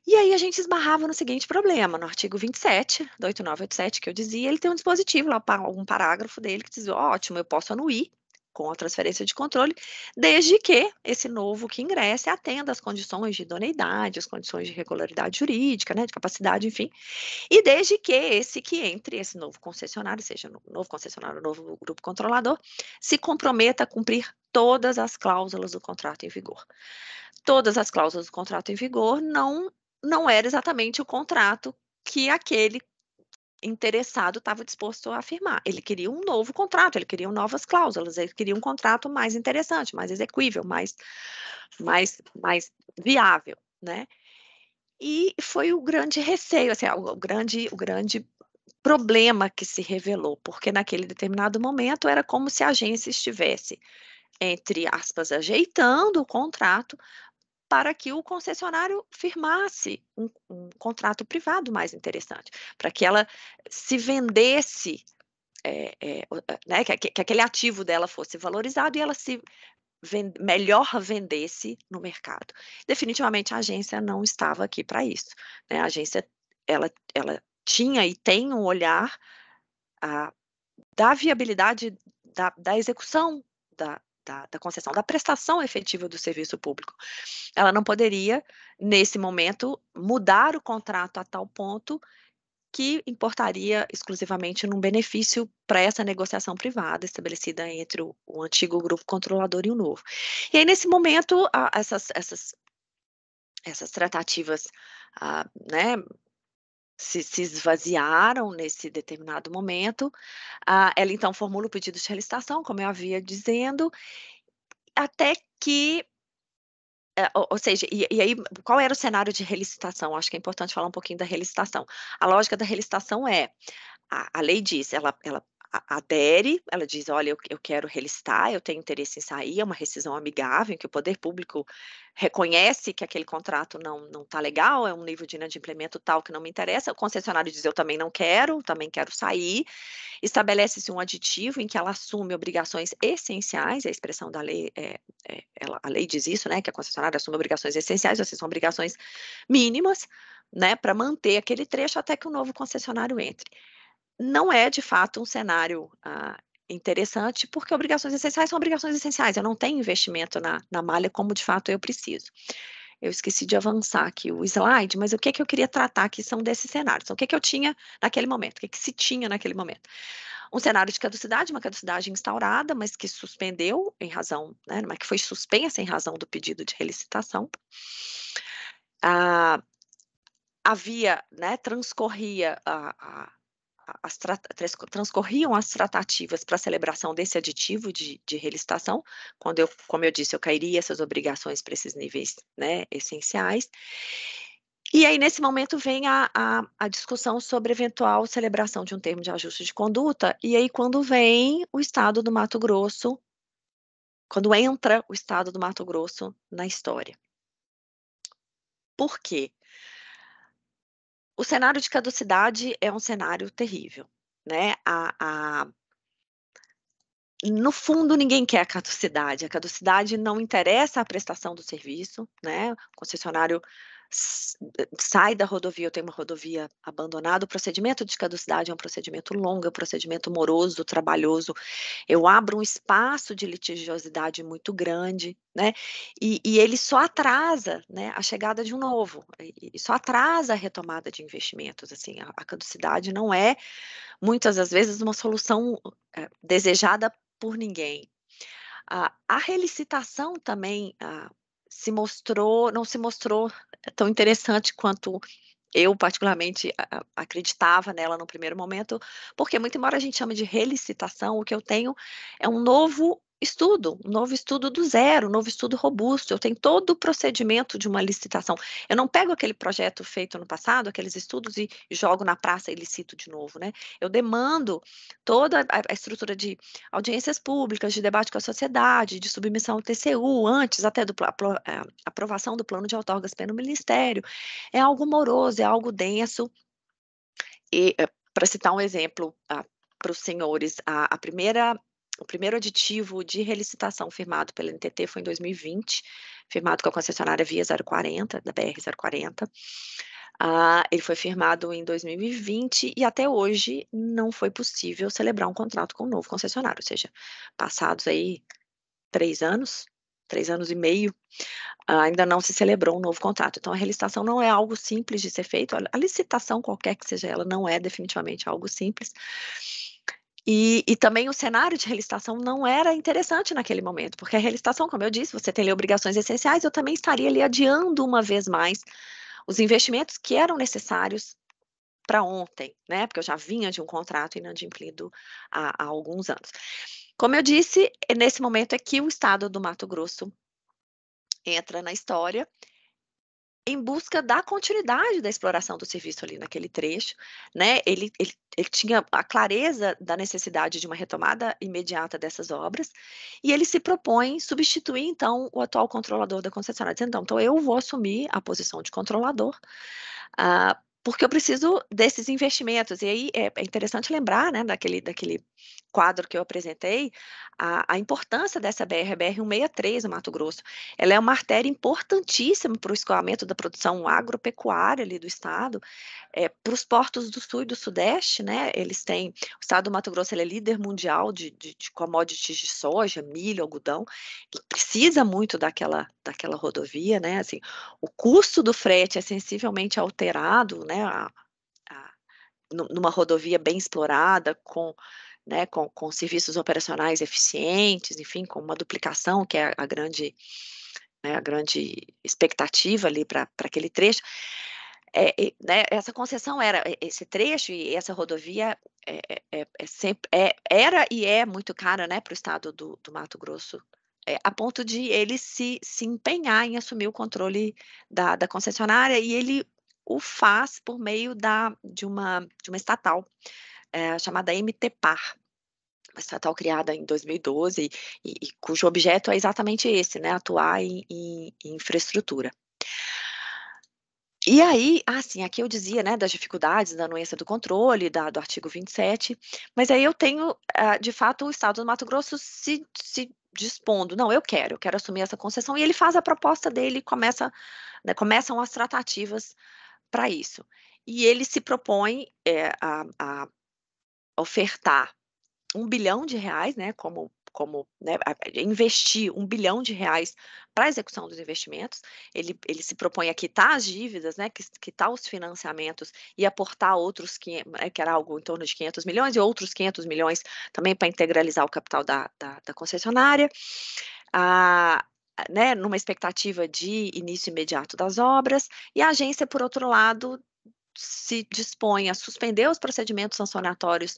S2: E aí a gente esbarrava no seguinte problema, no artigo 27 do 8987 que eu dizia, ele tem um dispositivo lá, um parágrafo dele que diz, ótimo, eu posso anuir com a transferência de controle, desde que esse novo que ingresse atenda às condições de idoneidade, as condições de regularidade jurídica, né, de capacidade, enfim, e desde que esse que entre, esse novo concessionário, seja novo concessionário, novo grupo controlador, se comprometa a cumprir todas as cláusulas do contrato em vigor. Todas as cláusulas do contrato em vigor não não era exatamente o contrato que aquele interessado estava disposto a afirmar Ele queria um novo contrato, ele queria novas cláusulas, ele queria um contrato mais interessante, mais exequível, mais, mais, mais viável, né? E foi o grande receio, assim, o grande, o grande problema que se revelou, porque naquele determinado momento era como se a agência estivesse entre aspas ajeitando o contrato, para que o concessionário firmasse um, um contrato privado mais interessante, para que ela se vendesse, é, é, né, que, que, aquele ativo dela fosse valorizado e ela se vend, melhor vendesse no mercado. Definitivamente a agência não estava aqui para isso. Né? A agência ela, ela tinha e tem um olhar a, ah, da viabilidade da, da execução da, da, da, concessão, da prestação efetiva do serviço público. Ela não poderia, nesse momento, mudar o contrato a tal ponto que importaria exclusivamente num benefício para essa negociação privada estabelecida entre o, o, antigo grupo controlador e o novo. E aí, nesse momento, a, essas, essas, essas tratativas a, ah, né, se, se esvaziaram nesse determinado momento. Ah, ela então formula o pedido de relicitação, como eu havia dizendo, até que eh, ou seja, e, e, aí, qual era o cenário de relicitação? Acho que é importante falar um pouquinho da relicitação. A lógica da relicitação é, a, a lei diz, ela, ela adere, ela diz: Olha, eu, eu quero relistar, eu tenho interesse em sair, é uma rescisão amigável, em que o poder público reconhece que aquele contrato não não está legal, é um nível de inadimplemento tal que não me interessa. O concessionário diz: Eu também não quero, também quero sair. Estabelece-se um aditivo em que ela assume obrigações essenciais, a expressão da lei, é, é, ela, a lei diz isso, né? Que a concessionária assume obrigações essenciais, ou seja, são obrigações mínimas, né, para manter aquele trecho até que o novo concessionário entre não é de fato um cenário ah, interessante, porque obrigações essenciais são obrigações essenciais, eu não tenho investimento na, na malha como de fato eu preciso. Eu esqueci de avançar aqui o slide, mas o que, é que eu queria tratar aqui são desses cenários. Então, o que, é que eu tinha naquele momento? O que, é que se tinha naquele momento? Um cenário de caducidade, uma caducidade instaurada, mas que suspendeu em razão, né, mas que foi suspensa em razão do pedido de relicitação. Ah, havia, né, transcorria a, a as transcorriam as tratativas para a celebração desse aditivo de, de relicitação, quando eu, como eu disse, eu cairia essas obrigações para esses níveis né, essenciais. E aí, nesse momento, vem a, a, a, discussão sobre eventual celebração de um termo de ajuste de conduta. E aí, quando vem o Estado do Mato Grosso, quando entra o Estado do Mato Grosso na história. Por quê? o cenário de caducidade é um cenário terrível, né? A, a... No fundo, ninguém quer a caducidade. A caducidade não interessa a prestação do serviço, né? O concessionário eh, sai da rodovia, eu tenho uma rodovia abandonada, o procedimento de caducidade é um procedimento longo, é um procedimento moroso, trabalhoso, eu abro um espaço de litigiosidade muito grande, né, e, e ele só atrasa, né, a chegada de um novo, e, só atrasa a retomada de investimentos, assim, a, a caducidade não é, muitas das vezes, uma solução é, desejada por ninguém. a a relicitação também, se mostrou, não se mostrou eh, tão interessante quanto eu particularmente acreditava nela no primeiro momento, porque muito embora a gente chame de relicitação, o que eu tenho é um novo estudo, um novo estudo do zero, um novo estudo robusto. Eu tenho todo o procedimento de uma licitação. Eu não pego aquele projeto feito no passado, aqueles estudos e jogo na praça e licito de novo, né? Eu demando toda a estrutura de audiências públicas, de debate com a sociedade, de submissão ao TCU, antes até da é, aprovação do plano de outorgas pelo Ministério. É algo moroso, é algo denso. E eh, para citar um exemplo ah, para os senhores, a, a primeira o primeiro aditivo de relicitação firmado pela NTT foi em 2020, firmado com a concessionária Via 040, da BR 040. Ah, ele foi firmado em 2020 e até hoje não foi possível celebrar um contrato com o um novo concessionário, ou seja, passados aí três anos, três anos e meio, ah, ainda não se celebrou um novo contrato. Então, a relicitação não é algo simples de ser feito. A licitação, qualquer que seja ela, não é definitivamente algo simples. E, e, também o cenário de relicitação não era interessante naquele momento, porque a relicitação, como eu disse, você tem ali obrigações essenciais, eu também estaria ali adiando uma vez mais os investimentos que eram necessários para ontem, né? Porque eu já vinha de um contrato inadimplido há, há alguns anos. Como eu disse, é nesse momento é que o estado do Mato Grosso entra na história em busca da continuidade da exploração do serviço ali naquele trecho, né? Ele, ele, ele, tinha a clareza da necessidade de uma retomada imediata dessas obras e ele se propõe substituir então o atual controlador da concessionária, dizendo então, então eu vou assumir a posição de controlador uh, porque eu preciso desses investimentos. E aí é, é, interessante lembrar, né, daquele, daquele quadro que eu apresentei, a, a importância dessa BR, BR 163 no Mato Grosso. Ela é uma artéria importantíssima para o escoamento da produção agropecuária ali do estado, é, para os portos do sul e do sudeste, né, eles têm, o estado do Mato Grosso é líder mundial de, de, de commodities de soja, milho, algodão, ele precisa muito daquela, daquela rodovia, né, assim, o custo do frete é sensivelmente alterado, né, né, a, a, numa rodovia bem explorada, com, né, com, com, serviços operacionais eficientes, enfim, com uma duplicação, que é a grande, né, a grande expectativa ali para aquele trecho. É, né, essa concessão era esse trecho e essa rodovia é, é, é, é sempre, é, era e é muito cara né, para o estado do, do Mato Grosso é, a ponto de ele se, se empenhar em assumir o controle da, da concessionária e ele o faz por meio da, de, uma, de uma estatal é, chamada MTPAR, uma estatal criada em 2012 e, e, cujo objeto é exatamente esse, né, atuar em, em, infraestrutura. E aí, assim, aqui eu dizia, né, das dificuldades da anuência do controle, da, do artigo 27, mas aí eu tenho, eh, de fato, o Estado do Mato Grosso se, se dispondo, não, eu quero, eu quero assumir essa concessão, e ele faz a proposta dele, começa, né, começam as tratativas para isso. E ele se propõe é, a, a, ofertar um bilhão de reais, né, como, como né, investir um bilhão de reais para a execução dos investimentos. Ele, ele se propõe a quitar as dívidas, né, quitar os financiamentos e aportar outros, que, né, que era algo em torno de 500 milhões, e outros 500 milhões também para integralizar o capital da, da, da concessionária. Ah, né, numa expectativa de início imediato das obras, e a agência, por outro lado, se dispõe a suspender os procedimentos sancionatórios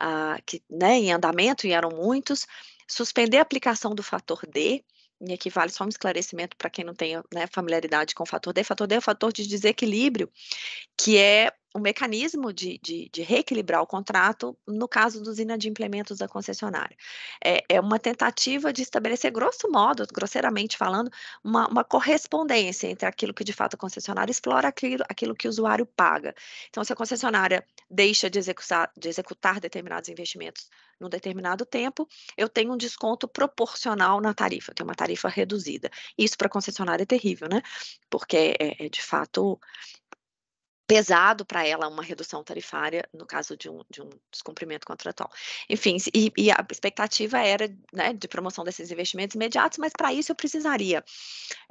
S2: uh, que, né, em andamento, e eram muitos, suspender a aplicação do fator D, e aqui vale só um esclarecimento para quem não tem né, familiaridade com o fator D. Fator D é o fator de desequilíbrio, que é um mecanismo de, de, de, reequilibrar o contrato no caso dos inadimplementos da concessionária. É, é uma tentativa de estabelecer, grosso modo, grosseiramente falando, uma, uma, correspondência entre aquilo que de fato a concessionária explora aquilo, aquilo que o usuário paga. Então, se a concessionária deixa de executar, de executar determinados investimentos num determinado tempo, eu tenho um desconto proporcional na tarifa, eu tenho é uma tarifa reduzida. Isso para a concessionária é terrível, né? Porque é, é de fato pesado para ela uma redução tarifária no caso de um, de um descumprimento contratual. Enfim, e, e a expectativa era né, de promoção desses investimentos imediatos, mas para isso eu precisaria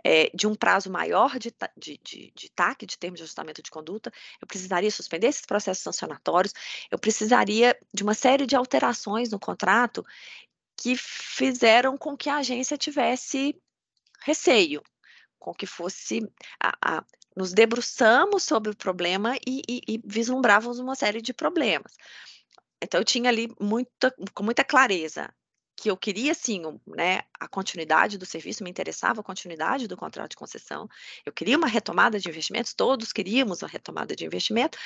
S2: é, de um prazo maior de, de, de, de TAC, de termo de ajustamento de conduta, eu precisaria suspender esses processos sancionatórios, eu precisaria de uma série de alterações no contrato que fizeram com que a agência tivesse receio, com que fosse a, a, nos debruçamos sobre o problema e, e, e vislumbrávamos uma série de problemas. Então, eu tinha ali muita, com muita clareza que eu queria, sim, né, a continuidade do serviço, me interessava a continuidade do contrato de concessão, eu queria uma retomada de investimentos, todos queríamos uma retomada de investimento,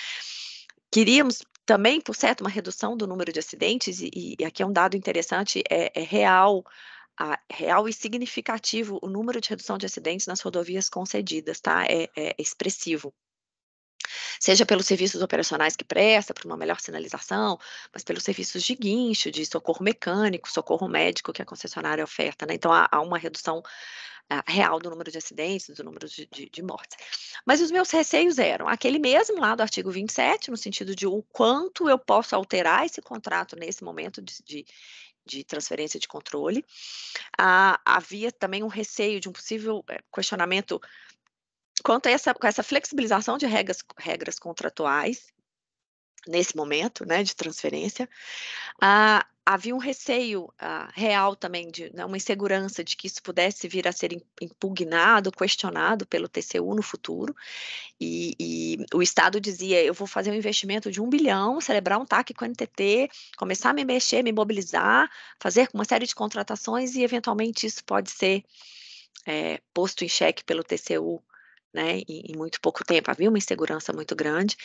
S2: queríamos também, por certo, uma redução do número de acidentes, e, e aqui é um dado interessante, é, é real a real e significativo o número de redução de acidentes nas rodovias concedidas, tá? É, é expressivo. Seja pelos serviços operacionais que presta, para uma melhor sinalização, mas pelos serviços de guincho, de socorro mecânico, socorro médico que a concessionária oferta, né? Então há, há uma redução ah, real do número de acidentes, do número de, de, de mortes. Mas os meus receios eram aquele mesmo lá do artigo 27, no sentido de o quanto eu posso alterar esse contrato nesse momento de, de de transferência de controle. Ah, havia também um receio de um possível eh, questionamento quanto a essa, essa flexibilização de regras, regras contratuais nesse momento né, de transferência. Ah, havia um receio uh, real também, de né, uma insegurança de que isso pudesse vir a ser impugnado, questionado pelo TCU no futuro. E, e, o Estado dizia: eu vou fazer um investimento de um bilhão, celebrar um TAC com o NTT, começar a me mexer, me mobilizar, fazer uma série de contratações e, eventualmente, isso pode ser é, posto em xeque pelo TCU né, em, em, muito pouco tempo. Havia uma insegurança muito grande.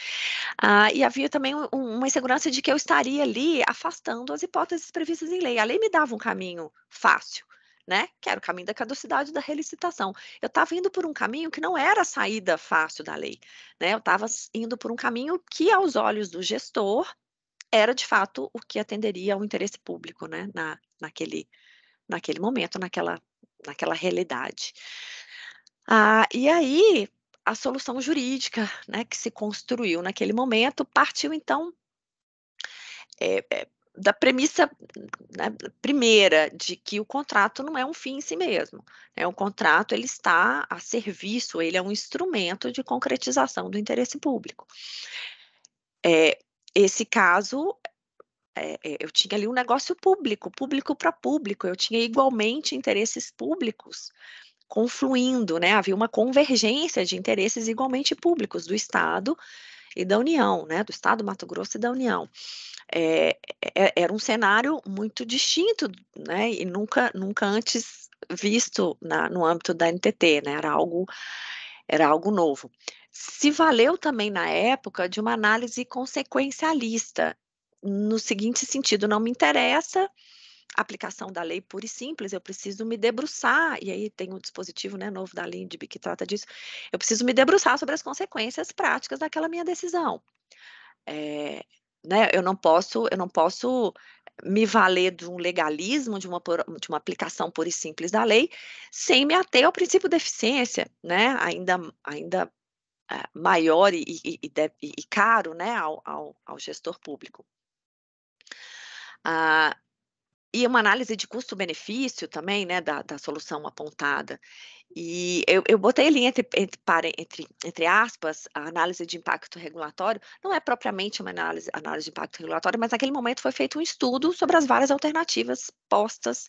S2: Ah, e havia também um, uma insegurança de que eu estaria ali afastando as hipóteses previstas em lei. A lei me dava um caminho fácil, né, que era o caminho da caducidade da relicitação. Eu estava indo por um caminho que não era a saída fácil da lei, né? Eu estava indo por um caminho que, aos olhos do gestor, era de fato o que atenderia ao interesse público, né, na, naquele, naquele momento, naquela, naquela realidade. Ah, e aí, a solução jurídica né, que se construiu naquele momento partiu, então, é, é, da premissa né, primeira de que o contrato não é um fim em si mesmo. Né? O contrato ele está a serviço, ele é um instrumento de concretização do interesse público. É, esse caso, é, eu tinha ali um negócio público, público para público, eu tinha igualmente interesses públicos confluindo, né? Havia uma convergência de interesses igualmente públicos do Estado e da União, né? Do Estado Mato Grosso e da União. É, era um cenário muito distinto, né? E nunca, nunca antes visto na, no âmbito da NTT, né? Era algo, era algo novo. Se valeu também na época de uma análise consequencialista, no seguinte sentido: não me interessa aplicação da lei pura e simples, eu preciso me debruçar, e aí tem um dispositivo né, novo da Lindb que trata disso, eu preciso me debruçar sobre as consequências práticas daquela minha decisão. É, né, eu não posso, eu não posso me valer de um legalismo, de uma, de uma aplicação pura e simples da lei, sem me ater ao princípio da eficiência, né, ainda, ainda eh, maior e, e, e, e caro né, ao, ao, ao gestor público. Ah, e uma análise de custo-benefício também, né, da, da solução apontada. E eu, eu botei ali entre, entre, entre, entre aspas a análise de impacto regulatório, não é propriamente uma análise, análise de impacto regulatório, mas naquele momento foi feito um estudo sobre as várias alternativas postas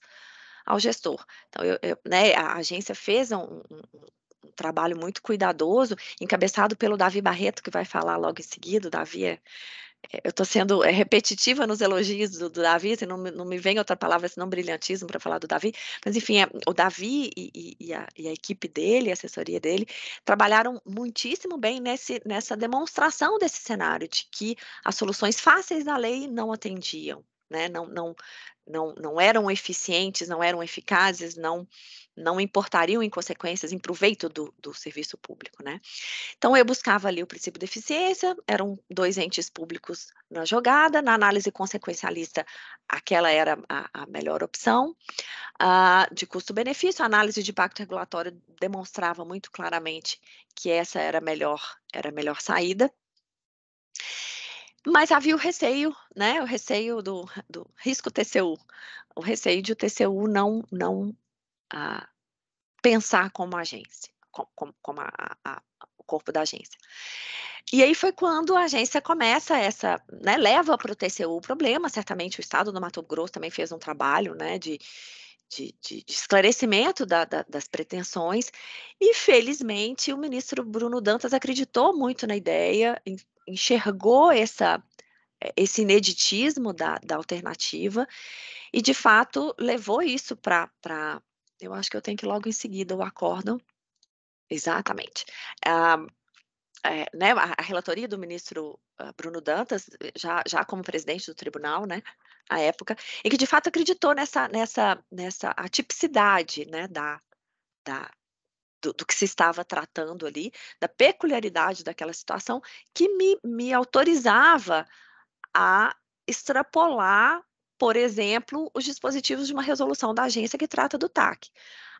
S2: ao gestor. Então, eu, eu, né, a agência fez um, um, um, trabalho muito cuidadoso, encabeçado pelo Davi Barreto, que vai falar logo em seguida. O Davi é é, eu estou sendo é, repetitiva nos elogios do, do Davi, assim, não, não, me vem outra palavra senão brilhantismo para falar do Davi, mas enfim, é, o Davi e, e, a, e, a, equipe dele, a assessoria dele, trabalharam muitíssimo bem nesse, nessa demonstração desse cenário de que as soluções fáceis da lei não atendiam, né? não, não, não, não eram eficientes, não eram eficazes, não, não importariam em consequências, em proveito do, do serviço público, né? Então, eu buscava ali o princípio de eficiência, eram dois entes públicos na jogada, na análise consequencialista, aquela era a, a melhor opção, uh, de custo-benefício, a análise de impacto regulatório demonstrava muito claramente que essa era a melhor, era a melhor saída, mas havia o receio, né? O receio do, do risco TCU, o receio de o TCU não, não a pensar como agência, como, como a, a, o corpo da agência. E aí foi quando a agência começa essa, né, leva para o TCU o problema, certamente o Estado do Mato Grosso também fez um trabalho, né, de, de, de, de esclarecimento da, da, das pretensões, e felizmente o ministro Bruno Dantas acreditou muito na ideia, enxergou essa, esse ineditismo da, da alternativa, e de fato levou isso para eu acho que eu tenho que ir logo em seguida o acórdão. Exatamente. Ah, é, né, a, relatoria do ministro eh, Bruno Dantas, já, já como presidente do tribunal, né, à época, e que de fato acreditou nessa, nessa, nessa atipicidade né, da, da, do, do, que se estava tratando ali, da peculiaridade daquela situação, que me, me autorizava a extrapolar por exemplo, os dispositivos de uma resolução da agência que trata do TAC.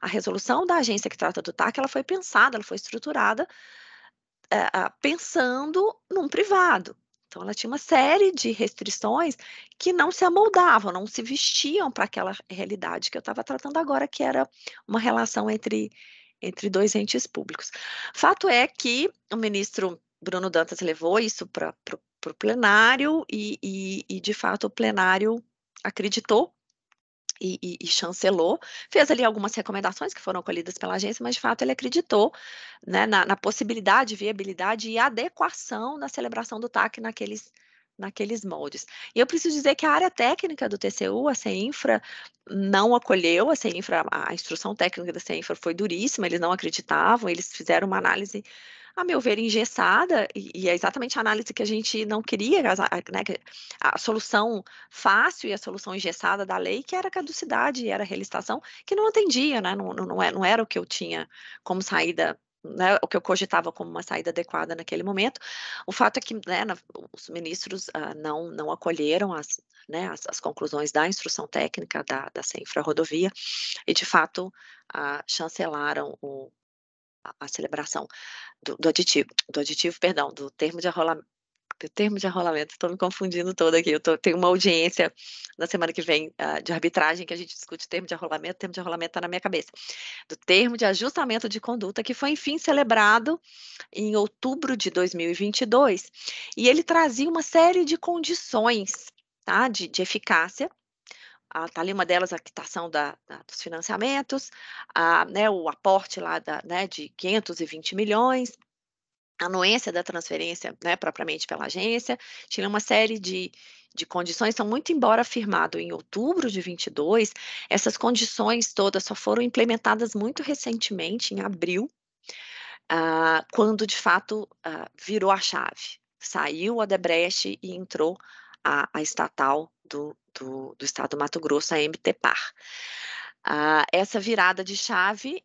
S2: A resolução da agência que trata do TAC, ela foi pensada, ela foi estruturada eh, ah, pensando num privado. Então, ela tinha uma série de restrições que não se amoldavam, não se vestiam para aquela realidade que eu estava tratando agora, que era uma relação entre, entre dois entes públicos. Fato é que o ministro Bruno Dantas levou isso para o plenário e, e, e, de fato, o plenário acreditou e, e, e, chancelou, fez ali algumas recomendações que foram acolhidas pela agência, mas de fato ele acreditou né, na, na, possibilidade, viabilidade e adequação da celebração do TAC naqueles, naqueles moldes. E eu preciso dizer que a área técnica do TCU, a CEINFRA, não acolheu, a CEINFRA, a instrução técnica da CEINFRA foi duríssima, eles não acreditavam, eles fizeram uma análise a meu ver, engessada, e, é exatamente a análise que a gente não queria, né, a solução fácil e a solução engessada da lei, que era caducidade caducidade, era relicitação realistação, que não atendia, né, não, não, é, não era o que eu tinha como saída né, o que eu cogitava como uma saída adequada naquele momento. O fato é que né, os ministros ah, não, não acolheram as, né, as, as, conclusões da instrução técnica da, da Senfra Rodovia e, de fato, ah, chancelaram o, a, celebração do, do, aditivo, do aditivo, perdão, do termo de arrolamento. Do termo de arrolamento, estou me confundindo toda aqui. Eu tô, tenho uma audiência na semana que vem uh, de arbitragem que a gente discute termo de arrolamento, termo de arrolamento está na minha cabeça. Do termo de ajustamento de conduta, que foi, enfim, celebrado em outubro de 2022. E ele trazia uma série de condições tá, de, de eficácia tá ali uma delas a quitação da, da, dos financiamentos, a, né, o aporte lá da, né, de 520 milhões, a anuência da transferência né, propriamente pela agência, tinha uma série de, de condições, então, muito embora firmado em outubro de 22, essas condições todas só foram implementadas muito recentemente, em abril, ah, quando de fato ah, virou a chave, saiu a Debreche e entrou a, a estatal do, do, do estado do Mato Grosso, a MTPAR. Ah, essa virada de chave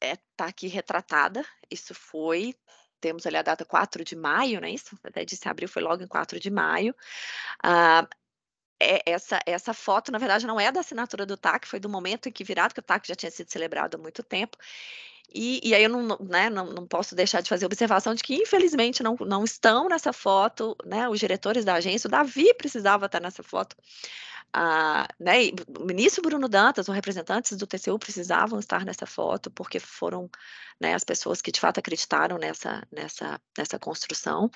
S2: está é, tá aqui retratada, isso foi temos ali a data 4 de maio, não é isso? Até disse abril, foi logo em 4 de maio. Ah, é, essa, essa foto, na verdade, não é da assinatura do TAC, foi do momento em que virado, que o TAC já tinha sido celebrado há muito tempo, e, e, aí eu não, né, não, não, posso deixar de fazer a observação de que, infelizmente, não, não estão nessa foto, né, os diretores da agência, o Davi precisava estar nessa foto, ah, né, o ministro Bruno Dantas, os representantes do TCU precisavam estar nessa foto, porque foram né, as pessoas que de fato acreditaram nessa, nessa, nessa construção.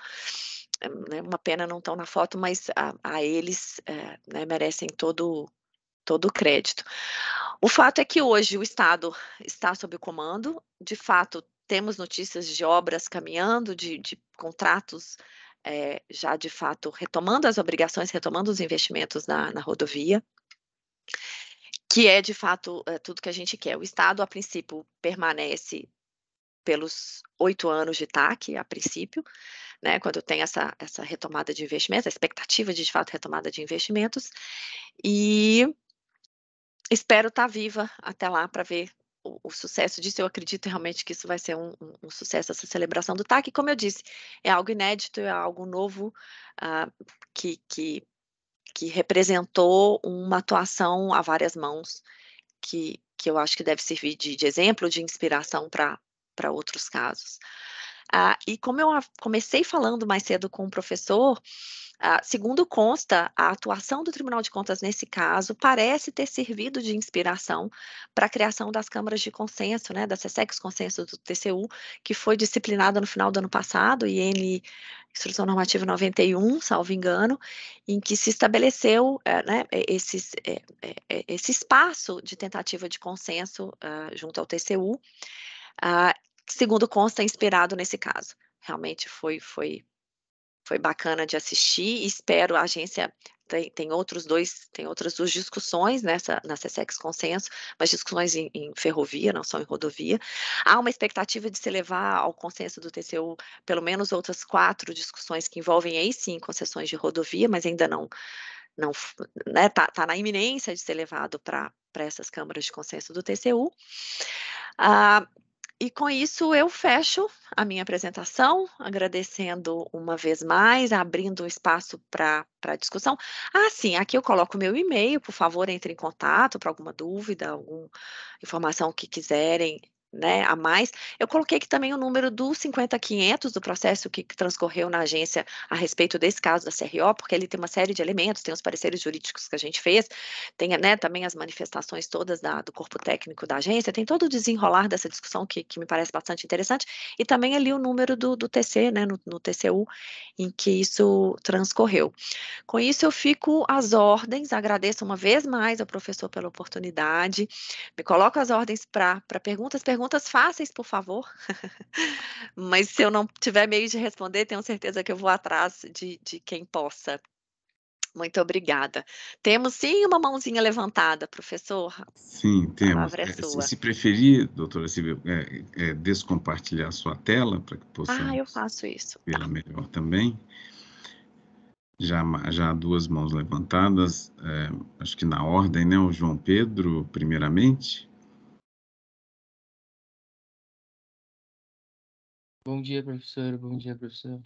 S2: É, né, uma pena não estão na foto, mas a, a eles é, né, merecem todo todo o crédito. O fato é que hoje o Estado está sob o comando, de fato, temos notícias de obras caminhando, de, de contratos é, já de fato retomando as obrigações, retomando os investimentos na, na rodovia, que é de fato é tudo que a gente quer. O Estado, a princípio, permanece pelos oito anos de TAC, a princípio, né, quando tem essa, essa retomada de investimentos, a expectativa de, de fato retomada de investimentos, e espero estar tá viva até lá para ver o, o, sucesso disso. Eu acredito realmente que isso vai ser um, um, um, sucesso, essa celebração do TAC. Como eu disse, é algo inédito, é algo novo uh, que, que, que representou uma atuação a várias mãos que, que eu acho que deve servir de, de exemplo, de inspiração para outros casos. Ah, e como eu comecei falando mais cedo com o professor, ah, segundo consta, a atuação do Tribunal de Contas nesse caso parece ter servido de inspiração para a criação das câmaras de consenso, né, da SESEX Consenso do TCU, que foi disciplinada no final do ano passado, IN Instrução Normativa 91, salvo engano, em que se estabeleceu é, né, Esse é, é, esse espaço de tentativa de consenso uh, junto ao TCU. Uh, ah, que segundo consta é inspirado nesse caso. Realmente foi foi foi bacana de assistir espero a agência tem, tem outros dois, tem outras duas discussões nessa na CSEX Consenso, mas discussões em, em, ferrovia, não só em rodovia. Há uma expectativa de se levar ao consenso do TCU pelo menos outras quatro discussões que envolvem aí sim concessões de rodovia, mas ainda não não né, tá, tá na iminência de ser levado para essas câmaras de consenso do TCU. Ah, e com isso eu fecho a minha apresentação, agradecendo uma vez mais, abrindo espaço para discussão. Ah, sim, aqui eu coloco meu e-mail, por favor, entre em contato para alguma dúvida, alguma informação que quiserem né, a mais. Eu coloquei aqui também o número do 50500 do processo que transcorreu na agência a respeito desse caso da CRO, porque ele tem uma série de elementos, tem os pareceres jurídicos que a gente fez, tem né, também as manifestações todas da, do corpo técnico da agência, tem todo o desenrolar dessa discussão que, que me parece bastante interessante, e também ali o número do, do TC, né, no, no TCU, em que isso transcorreu. Com isso, eu fico às ordens, agradeço uma vez mais ao professor pela oportunidade, me coloco às ordens para perguntas, perguntas perguntas fáceis, por favor. *laughs* Mas se eu não tiver meio de responder, tenho certeza que eu vou atrás de, de quem possa. Muito obrigada. Temos sim uma mãozinha levantada, professor.
S1: Sim, temos. É, é se, se, preferir, doutora Silvia, é, é, descompartilhar sua tela para que possa. Ah,
S2: eu faço isso.
S1: vê tá. melhor também. Já, já duas mãos levantadas, é, acho que na ordem, né? O João Pedro, primeiramente.
S3: Bom dia, professor. Bom dia, professor.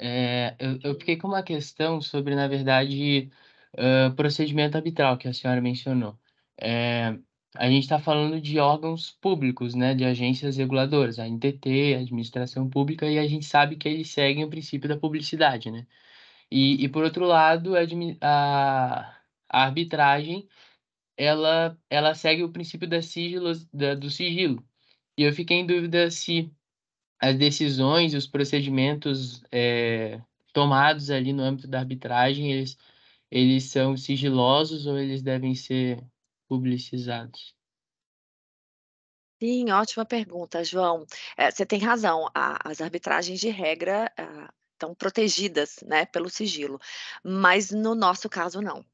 S3: É, eu, eu, fiquei com uma questão sobre, na verdade, uh, procedimento arbitral que a senhora mencionou. É, a gente está falando de órgãos públicos, né, de agências reguladoras, a NTT, a administração pública, e a gente sabe que eles seguem o princípio da publicidade, né? E, e por outro lado, a, a arbitragem, ela, ela segue o princípio da da, do sigilo. E eu fiquei em dúvida se as decisões e os procedimentos é, tomados ali no âmbito da arbitragem, eles, eles são sigilosos ou eles devem ser publicizados?
S2: Sim, ótima pergunta, João. É, você tem razão. A, as arbitragens de regra ah, estão protegidas, né, pelo sigilo. Mas no nosso caso não.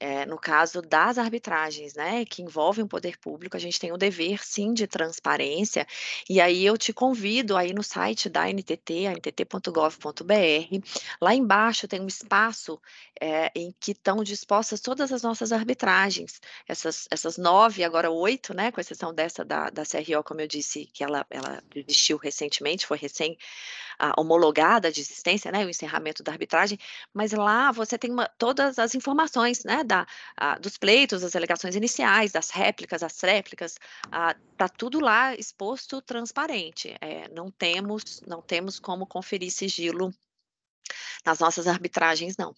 S2: É, no caso das arbitragens, né, que envolvem o poder público, a gente tem o dever, sim, de transparência. E aí eu te convido aí no site da NTT, ntt.gov.br, lá embaixo tem um espaço é, em que estão dispostas todas as nossas arbitragens, essas, essas nove, agora oito, né, com exceção dessa da, da CRO, como eu disse, que ela, ela desistiu recentemente, foi recém a, homologada de existência, né, o encerramento da arbitragem, mas lá você tem uma, todas as informações, né, da, a, ah, dos pleitos, das alegações iniciais, das réplicas, as réplicas, a, ah, tá tudo lá exposto, transparente. É, não temos, não temos como conferir sigilo nas nossas arbitragens, não.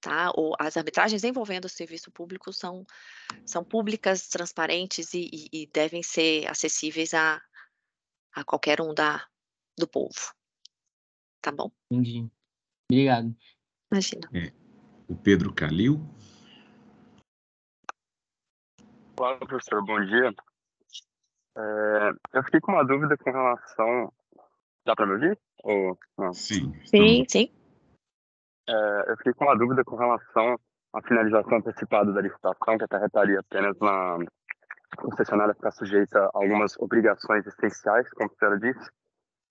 S2: Tá? Ou as arbitragens envolvendo o serviço público são, são públicas, transparentes e, e, e devem ser acessíveis a, a qualquer um da,
S3: do povo.
S1: Tá bom? Entendi. Obrigado. Imagina. É. O Pedro Calil. Olá, professor. Bom dia. É, eu fiquei com uma dúvida com relação. Dá para me ouvir? Ou não? Sim.
S3: Sim, então... sim.
S1: É, eu fiquei com uma dúvida com relação à finalização antecipada da licitação, que acarretaria apenas
S3: na concessionária ficar sujeita a algumas obrigações essenciais, como a senhora disse.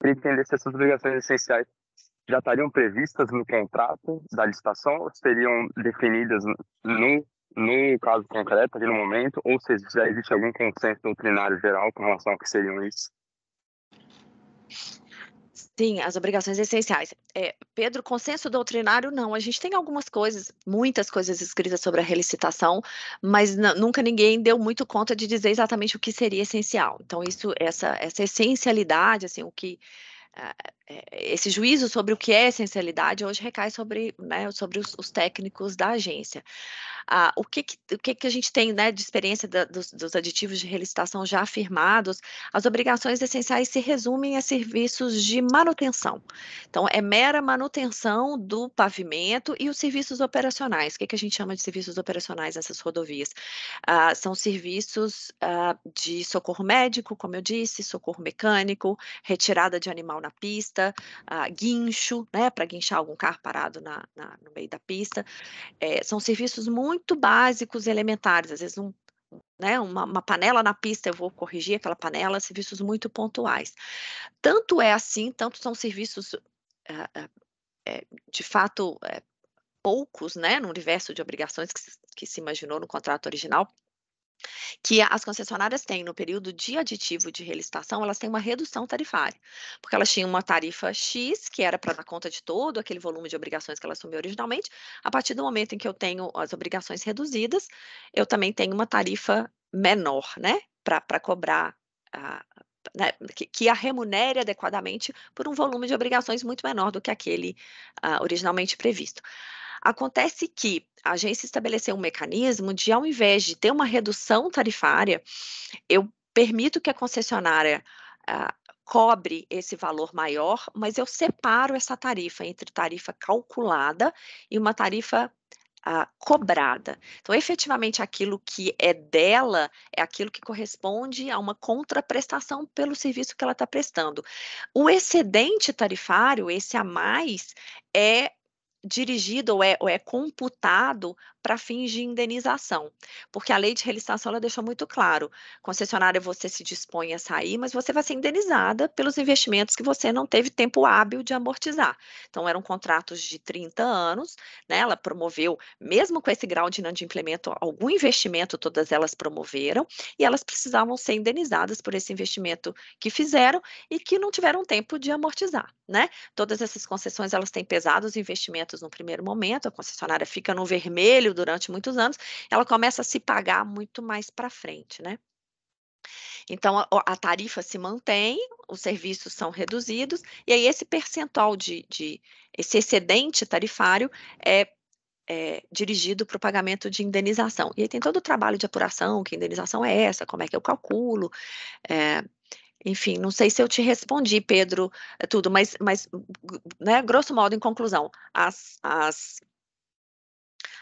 S1: Queria entender se essas obrigações essenciais já estariam previstas no contrato da licitação, ou seriam definidas no no caso concreto, ali no momento, ou se já existe algum consenso doutrinário geral com relação ao que seriam isso?
S2: Sim, as obrigações essenciais. É, Pedro, consenso doutrinário, não. A gente tem algumas coisas, muitas coisas escritas sobre a relicitação, mas nunca ninguém deu muito conta de dizer exatamente o que seria essencial. Então, isso, essa, essa essencialidade, assim, o que ah, eh, esse juízo sobre o que é essencialidade hoje recai sobre, né, sobre os, os, técnicos da agência. Ah, o que, que, o que, que a gente tem né, de experiência da, dos, dos, aditivos de relicitação já afirmados? As obrigações essenciais se resumem a serviços de manutenção. Então, é mera manutenção do pavimento e os serviços operacionais. O que, que a gente chama de serviços operacionais nessas rodovias? Ah, são serviços ah, de socorro médico, como eu disse, socorro mecânico, retirada de animal na pista pista, uh, guincho, né, para guinchar algum carro parado na, na no meio da pista. É, são serviços muito básicos e elementares, às vezes um, né, uma, uma, panela na pista, eu vou corrigir aquela panela, serviços muito pontuais. Tanto é assim, tanto são serviços, uh, é, de fato, eh, poucos, né, no universo de obrigações que que se imaginou no contrato original, que as concessionárias têm no período de aditivo de relicitação, elas têm uma redução tarifária, porque elas tinham uma tarifa X, que era para dar conta de todo aquele volume de obrigações que elas assumiu originalmente. A partir do momento em que eu tenho as obrigações reduzidas, eu também tenho uma tarifa menor, né, para cobrar. A, né, que, que, a remunere adequadamente por um volume de obrigações muito menor do que aquele uh, originalmente previsto. Acontece que a agência estabeleceu um mecanismo de, ao invés de ter uma redução tarifária, eu permito que a concessionária ah, cobre esse valor maior, mas eu separo essa tarifa entre tarifa calculada e uma tarifa ah, cobrada. Então, efetivamente, aquilo que é dela é aquilo que corresponde a uma contraprestação pelo serviço que ela está prestando. O excedente tarifário, esse a mais, é dirigido ou é, ou é computado para fins de indenização, porque a lei de relicitação ela deixou muito claro, concessionária você se dispõe a sair, mas você vai ser indenizada pelos investimentos que você não teve tempo hábil de amortizar. Então eram contratos de 30 anos, né? Ela promoveu, mesmo com esse grau de inadimplemento, algum investimento todas elas promoveram e elas precisavam ser indenizadas por esse investimento que fizeram e que não tiveram tempo de amortizar, né? Todas essas concessões elas têm pesados investimentos no primeiro momento, a concessionária fica no vermelho dinheiro durante muitos anos, ela começa a se pagar muito mais para frente, né? Então, a, tarifa se mantém, os serviços são reduzidos, e aí esse percentual de, de esse excedente tarifário é, é dirigido para o pagamento de indenização. E aí tem todo o trabalho de apuração, que indenização é essa, como é que eu calculo, é, enfim, não sei se eu te respondi, Pedro, é tudo, mas, mas né, grosso modo, em conclusão, as, as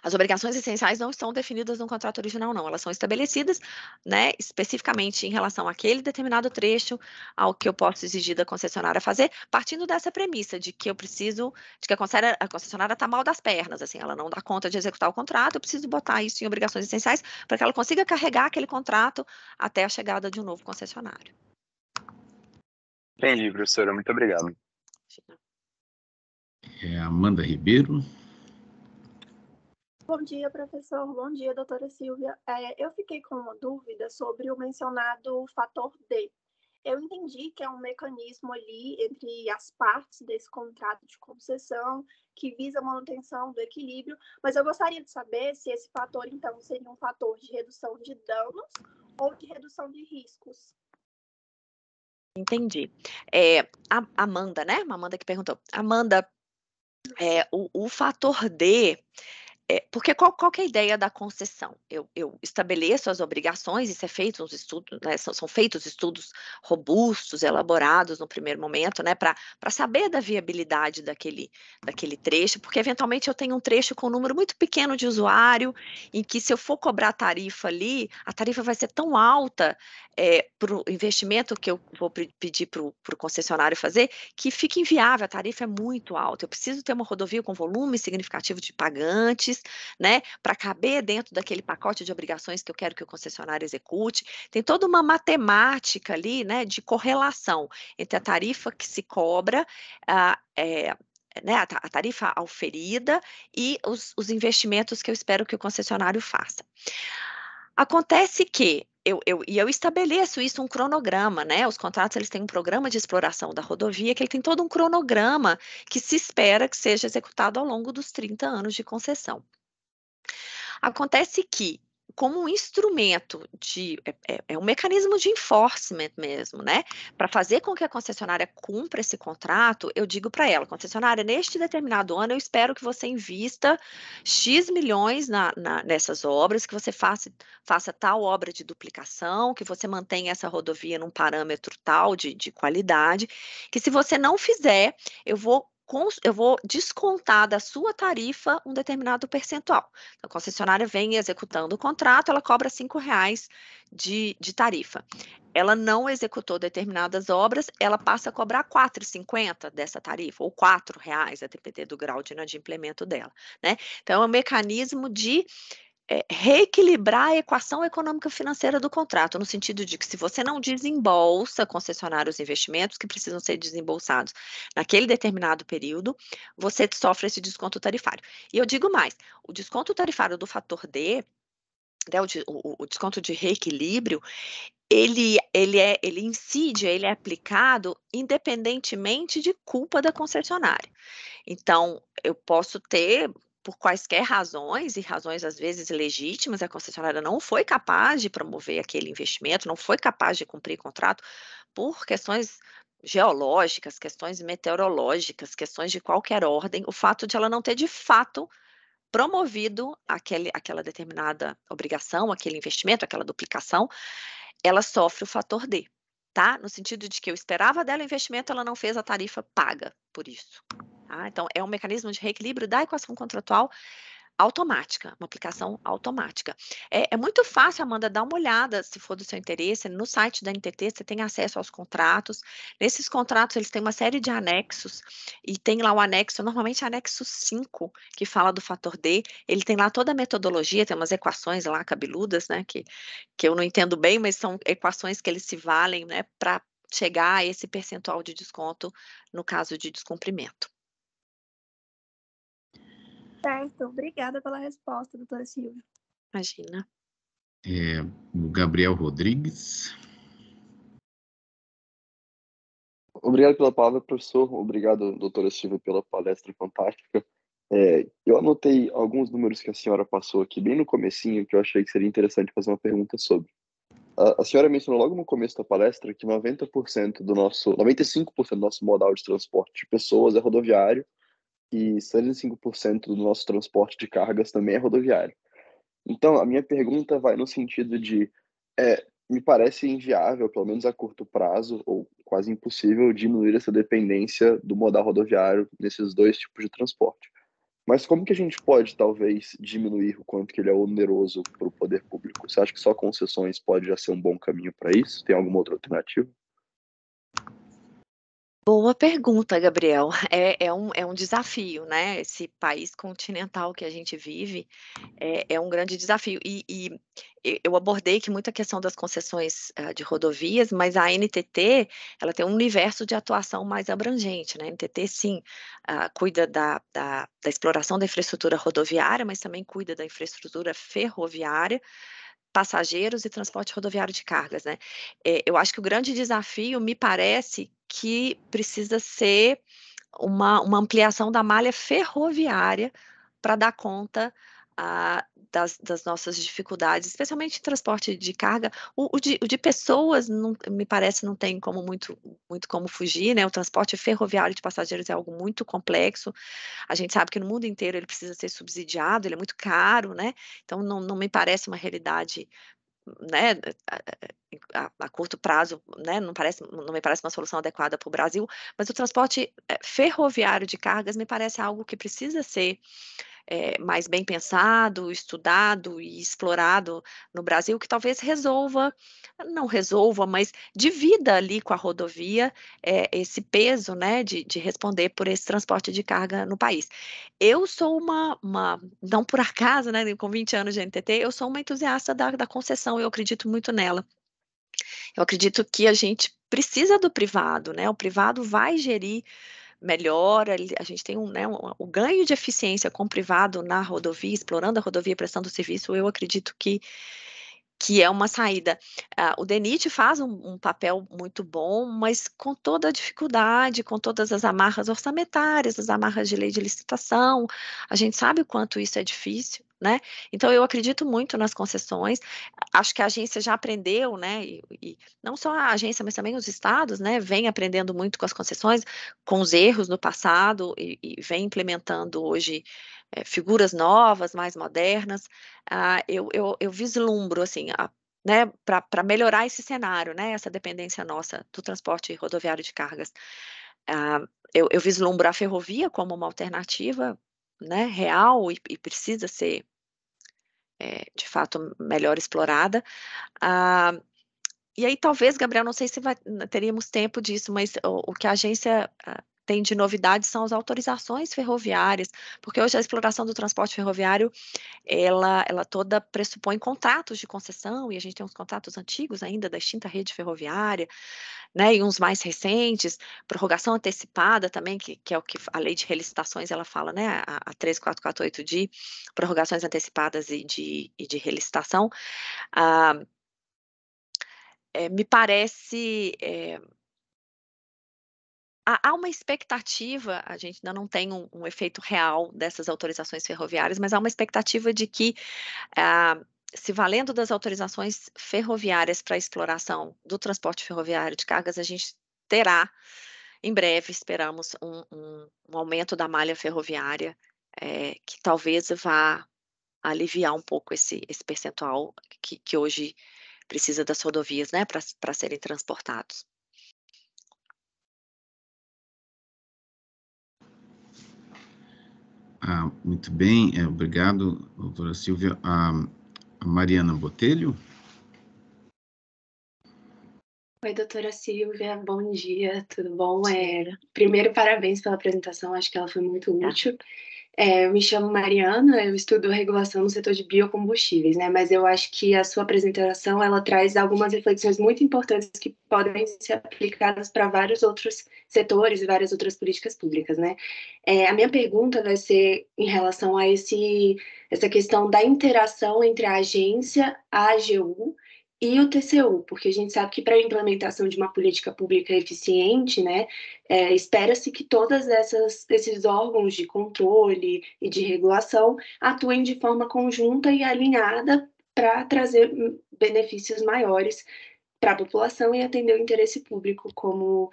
S2: as obrigações essenciais não estão definidas no contrato original, não. Elas são estabelecidas, né, especificamente em relação àquele determinado trecho, ao que eu posso exigir da concessionária fazer, partindo dessa premissa de que eu preciso, de que a concessionária está mal das pernas, assim, ela não dá conta de executar o contrato, eu preciso botar isso em obrigações essenciais para que ela consiga carregar aquele contrato até a chegada de um novo concessionário.
S1: Entendi, professora. Muito obrigado. É Amanda Ribeiro.
S3: Bom dia, professor. Bom dia, doutora Silvia. É, eu fiquei com uma dúvida sobre o mencionado fator D. Eu entendi que é um mecanismo ali entre as partes desse contrato de concessão que visa a manutenção do equilíbrio, mas eu gostaria de saber se esse fator, então, seria um fator de redução de danos ou de redução de riscos.
S2: Entendi. É, a Amanda, né? Amanda que perguntou. Amanda, é, o, o fator D é, porque qual, qual é a ideia da concessão? Eu, eu, estabeleço as obrigações, isso é feito estudos, né, são, são, feitos estudos robustos, elaborados no primeiro momento, né, para saber da viabilidade daquele, daquele trecho, porque eventualmente eu tenho um trecho com um número muito pequeno de usuário, em que se eu for cobrar tarifa ali, a tarifa vai ser tão alta é, para o investimento que eu vou pedir para o concessionário fazer, que fica inviável, a tarifa é muito alta. Eu preciso ter uma rodovia com volume significativo de pagantes né, para caber dentro daquele pacote de obrigações que eu quero que o concessionário execute. Tem toda uma matemática ali, né, de correlação entre a tarifa que se cobra, a, é, né, a tarifa oferida e os, os investimentos que eu espero que o concessionário faça. Acontece que eu, eu, e eu estabeleço isso um cronograma, né? Os contratos eles têm um programa de exploração da rodovia que ele tem todo um cronograma que se espera que seja executado ao longo dos 30 anos de concessão. Acontece que como um instrumento de é, é, é, um mecanismo de enforcement mesmo, né? Para fazer com que a concessionária cumpra esse contrato, eu digo para ela, concessionária, neste determinado ano eu espero que você invista x milhões na, na, nessas obras, que você faça, faça tal obra de duplicação, que você mantenha essa rodovia num parâmetro tal de, de qualidade, que se você não fizer, eu vou eu vou descontar da sua tarifa um determinado percentual. Então, a concessionária vem executando o contrato, ela cobra R$ reais de, de tarifa. Ela não executou determinadas obras, ela passa a cobrar R$ 4,50 dessa tarifa, ou R$ reais, a depender do grau de, de implemento dela. Né? Então, é um mecanismo de é, reequilibrar a equação econômica financeira do contrato, no sentido de que se você não desembolsa concessionários os investimentos que precisam ser desembolsados naquele determinado período, você sofre esse desconto tarifário. E eu digo mais, o desconto tarifário do fator D, né, o, o, o desconto de reequilíbrio, ele, ele, é, ele incide, ele é aplicado independentemente de culpa da concessionária. Então, eu posso ter por quaisquer razões, e razões às vezes legítimas, a concessionária não foi capaz de promover aquele investimento, não foi capaz de cumprir contrato por questões geológicas, questões meteorológicas, questões de qualquer ordem, o fato de ela não ter de fato promovido aquele, aquela determinada obrigação, aquele investimento, aquela duplicação, ela sofre o fator D tá? No sentido de que eu esperava dela o investimento, ela não fez a tarifa paga por isso. Tá? Então, é um mecanismo de reequilíbrio da equação contratual automática, uma aplicação automática. É, é, muito fácil, Amanda, dar uma olhada, se for do seu interesse, no site da NTT, você tem acesso aos contratos. Nesses contratos, eles têm uma série de anexos, e tem lá o anexo, normalmente é anexo 5, que fala do fator D. Ele tem lá toda a metodologia, tem umas equações lá cabeludas, né, que, que eu não entendo bem, mas são equações que eles se valem, né, para chegar a esse percentual de desconto no caso de descumprimento.
S3: Certo, obrigada pela resposta, doutora Silvia. Imagina.
S1: É, o Gabriel Rodrigues. Obrigado
S3: pela palavra, professor. Obrigado, doutora Silvia, pela palestra fantástica. É, eu anotei alguns números que a senhora passou aqui bem no comecinho, que eu achei que seria interessante fazer uma pergunta sobre. A, a senhora mencionou logo no começo da palestra que 90% do nosso, 95% do nosso modal de transporte de pessoas é rodoviário, que 75% do nosso transporte de cargas também é rodoviário. Então, a minha pergunta vai no sentido de: é, me parece inviável, pelo menos a curto prazo, ou quase impossível, diminuir essa dependência do modal rodoviário nesses dois tipos de transporte. Mas como que a gente pode, talvez, diminuir o quanto que ele é oneroso para o poder público? Você acha que só concessões pode já ser um bom caminho para isso? Tem alguma outra alternativa?
S2: Boa pergunta, Gabriel. *laughs* É, é, um, é um desafio, né? Esse país continental que a gente vive é, é um grande desafio. E, e eu abordei que muita questão das concessões uh, de rodovias, mas a NTT ela tem um universo de atuação mais abrangente, né? A NTT sim uh, cuida da, da, da exploração da infraestrutura rodoviária, mas também cuida da infraestrutura ferroviária passageiros e transporte rodoviário de cargas, né? É, eu acho que o grande desafio, me parece, que precisa ser uma, uma ampliação da malha ferroviária para dar conta a, das, das, nossas dificuldades, especialmente em transporte de carga. O, o, de, o de, pessoas, não, me parece, não tem como muito, muito como fugir, né? O transporte ferroviário de passageiros é algo muito complexo. A gente sabe que no mundo inteiro ele precisa ser subsidiado, ele é muito caro, né? Então, não, não me parece uma realidade né, a, a, curto prazo, né, não, parece, não me parece uma solução adequada para o Brasil, mas o transporte eh, ferroviário de cargas me parece algo que precisa ser é, mais bem pensado, estudado e explorado no Brasil, que talvez resolva, não resolva, mas divida ali com a rodovia é, esse peso né, de, de responder por esse transporte de carga no país. Eu sou uma, uma não por acaso, né, com 20 anos de NTT, eu sou uma entusiasta da, da concessão, eu acredito muito nela. Eu acredito que a gente precisa do privado, né? O privado vai gerir melhora a gente tem um, né, um, o ganho de eficiência com o privado na rodovia, explorando a rodovia, prestando serviço, eu acredito que que é uma saída. Uh, o DENIT faz um, um, papel muito bom, mas com toda a dificuldade, com todas as amarras orçamentárias, as amarras de lei de licitação, a gente sabe o quanto isso é difícil né? Então eu acredito muito nas concessões. Acho que a agência já aprendeu, né? E, e, não só a agência, mas também os estados, né? Vem aprendendo muito com as concessões, com os erros no passado e, e vem implementando hoje é, figuras novas, mais modernas. Ah, eu, eu, eu vislumbro assim a né, para melhorar esse cenário, né, essa dependência nossa do transporte rodoviário de cargas. Ah, eu, eu vislumbro a ferrovia como uma alternativa né, real e, e, precisa ser é, de fato melhor explorada. Ah, e aí, talvez, Gabriel, não sei se vai, teríamos tempo disso, mas o, o que a agência ah, tem de novidade são as autorizações ferroviárias, porque hoje a exploração do transporte ferroviário, ela, ela toda pressupõe contratos de concessão, e a gente tem uns contratos antigos ainda da extinta rede ferroviária, né, e uns mais recentes, prorrogação antecipada também, que, que é o que a lei de relicitações, ela fala, né, a, a 3448 de prorrogações antecipadas e de, e de relicitação, ah, é, me parece... É, há uma expectativa, a gente ainda não tem um, um efeito real dessas autorizações ferroviárias, mas há uma expectativa de que ah, se valendo das autorizações ferroviárias para exploração do transporte ferroviário de cargas, a gente terá, em breve, esperamos, um, um, um aumento da malha ferroviária, é, que talvez vá aliviar um pouco esse, esse percentual que, que hoje precisa das rodovias né, para serem transportados.
S1: Ah, muito bem, é, obrigado, doutora Silvia. Ah, a Mariana Botelho.
S3: Oi, doutora Silvia, bom dia, tudo bom? É, primeiro, parabéns pela apresentação, acho que ela foi muito tá. útil. É, eu me chamo Mariana, eu estudo regulação no setor de biocombustíveis, né? Mas eu acho que a sua apresentação ela traz algumas reflexões muito importantes que podem ser aplicadas para vários outros setores e várias outras políticas públicas, né? É, a minha pergunta vai ser em relação a esse essa questão da interação entre a agência, a AGU e o TCU, porque a gente sabe que para a implementação de uma política pública eficiente, né, é, espera-se que todos esses órgãos de controle e de regulação atuem de forma conjunta e alinhada para trazer benefícios maiores para a população e atender o interesse público, como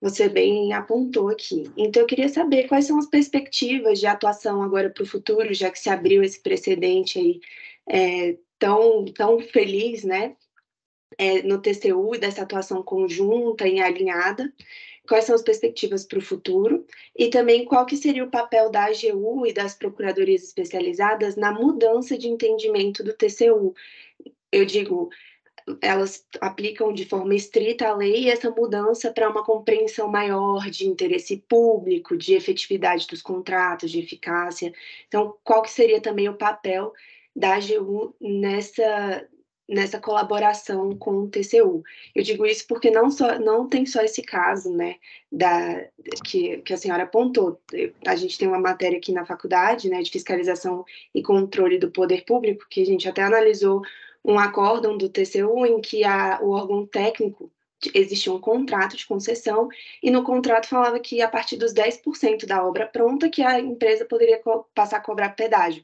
S3: você bem apontou aqui. Então, eu queria saber quais são as perspectivas de atuação agora para o futuro, já que se abriu esse precedente aí é, tão, tão feliz, né? É, no TCU e dessa atuação conjunta e alinhada, quais são as perspectivas para o futuro e também qual que seria o papel da AGU e das procuradorias especializadas na mudança de entendimento do TCU. Eu digo, elas aplicam de forma estrita a lei e essa mudança para uma compreensão maior de interesse público, de efetividade dos contratos, de eficácia. Então, qual que seria também o papel da AGU nessa, nessa colaboração com o TCU. Eu digo isso porque não, só, não tem só esse caso, né, da, que, que a senhora apontou. A gente tem uma matéria aqui na faculdade, né, de fiscalização e controle do poder público, que a gente até analisou um acórdão do TCU em que a, o órgão técnico existia um contrato de concessão e no contrato falava que a partir dos 10% da obra pronta que a empresa poderia passar a cobrar pedágio.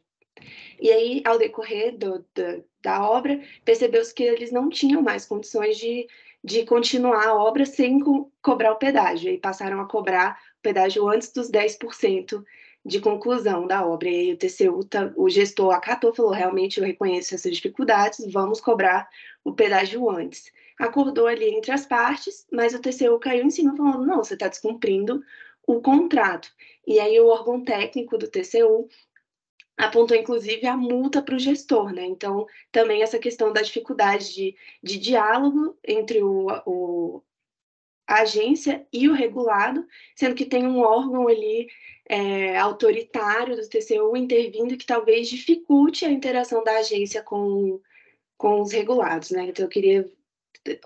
S3: E aí, ao decorrer do, do, da obra, percebeu-se que eles não tinham mais condições de, de continuar a obra sem co cobrar o pedágio, e passaram a cobrar o pedágio antes dos 10% de conclusão da obra. E aí o TCU, o gestor acatou, falou, realmente eu reconheço essas dificuldades, vamos cobrar o pedágio antes. Acordou ali entre as partes, mas o TCU caiu em cima falando, não, você está descumprindo o contrato. E aí o órgão técnico do TCU apontou inclusive a multa para o gestor, né? Então, também essa questão da dificuldade de, de diálogo entre o, o, a agência e o regulado, sendo que tem um órgão ali é, autoritário do TCU intervindo que talvez dificulte a interação da agência com, com os regulados, né? Então, eu queria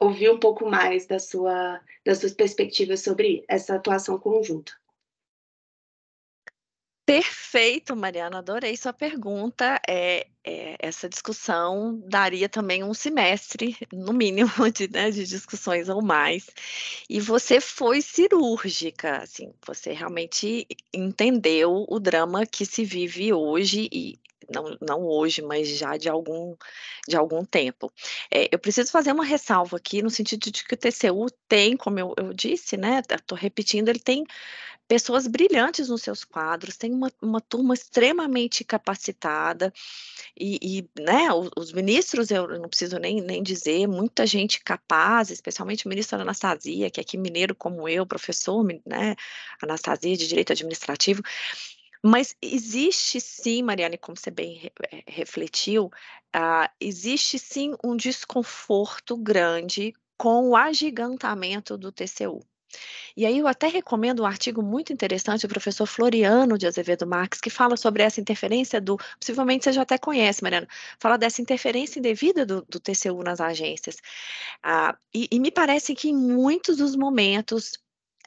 S3: ouvir um pouco mais da sua, das suas perspectivas sobre essa atuação conjunta.
S2: Perfeito, Mariana, adorei sua pergunta. É, é, essa discussão daria também um semestre, no mínimo, *laughs* de, né, de, discussões ou mais. E você foi cirúrgica, assim, você realmente entendeu o drama que se vive hoje e não, não hoje, mas já de algum, de algum tempo. É, eu preciso fazer uma ressalva aqui no sentido de que o TCU tem, como eu, eu disse, né? Estou tá, repetindo, ele tem pessoas brilhantes nos seus quadros, tem uma, uma turma extremamente capacitada, e, e né, os, os, ministros, eu não preciso nem, nem dizer, muita gente capaz, especialmente o ministro Anastasia, que é aqui mineiro como eu, professor, né, Anastasia de Direito Administrativo, mas existe sim, Mariane, como você bem eh, refletiu, uh, existe sim um desconforto grande com o agigantamento do TCU. E aí eu até recomendo um artigo muito interessante do professor Floriano de Azevedo Marques, que fala sobre essa interferência do, possivelmente você já até conhece, Mariana, fala dessa interferência indevida do, do TCU nas agências. Ah, e, e me parece que em muitos dos momentos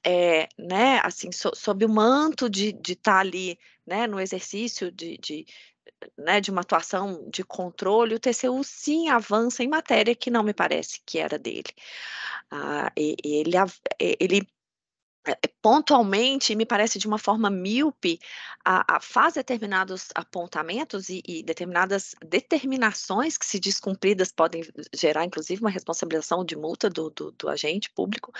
S2: é, né, assim, so, sob o manto de estar de tá ali, né, no exercício de, de, né, de uma atuação de controle, o TCU sim avança em matéria que não me parece que era dele. Ah, ele, ele eh, eh, pontualmente, me parece de uma forma míope, a, a faz determinados apontamentos e, e, determinadas determinações que, se descumpridas, podem gerar, inclusive, uma responsabilização de multa do, do, do agente público,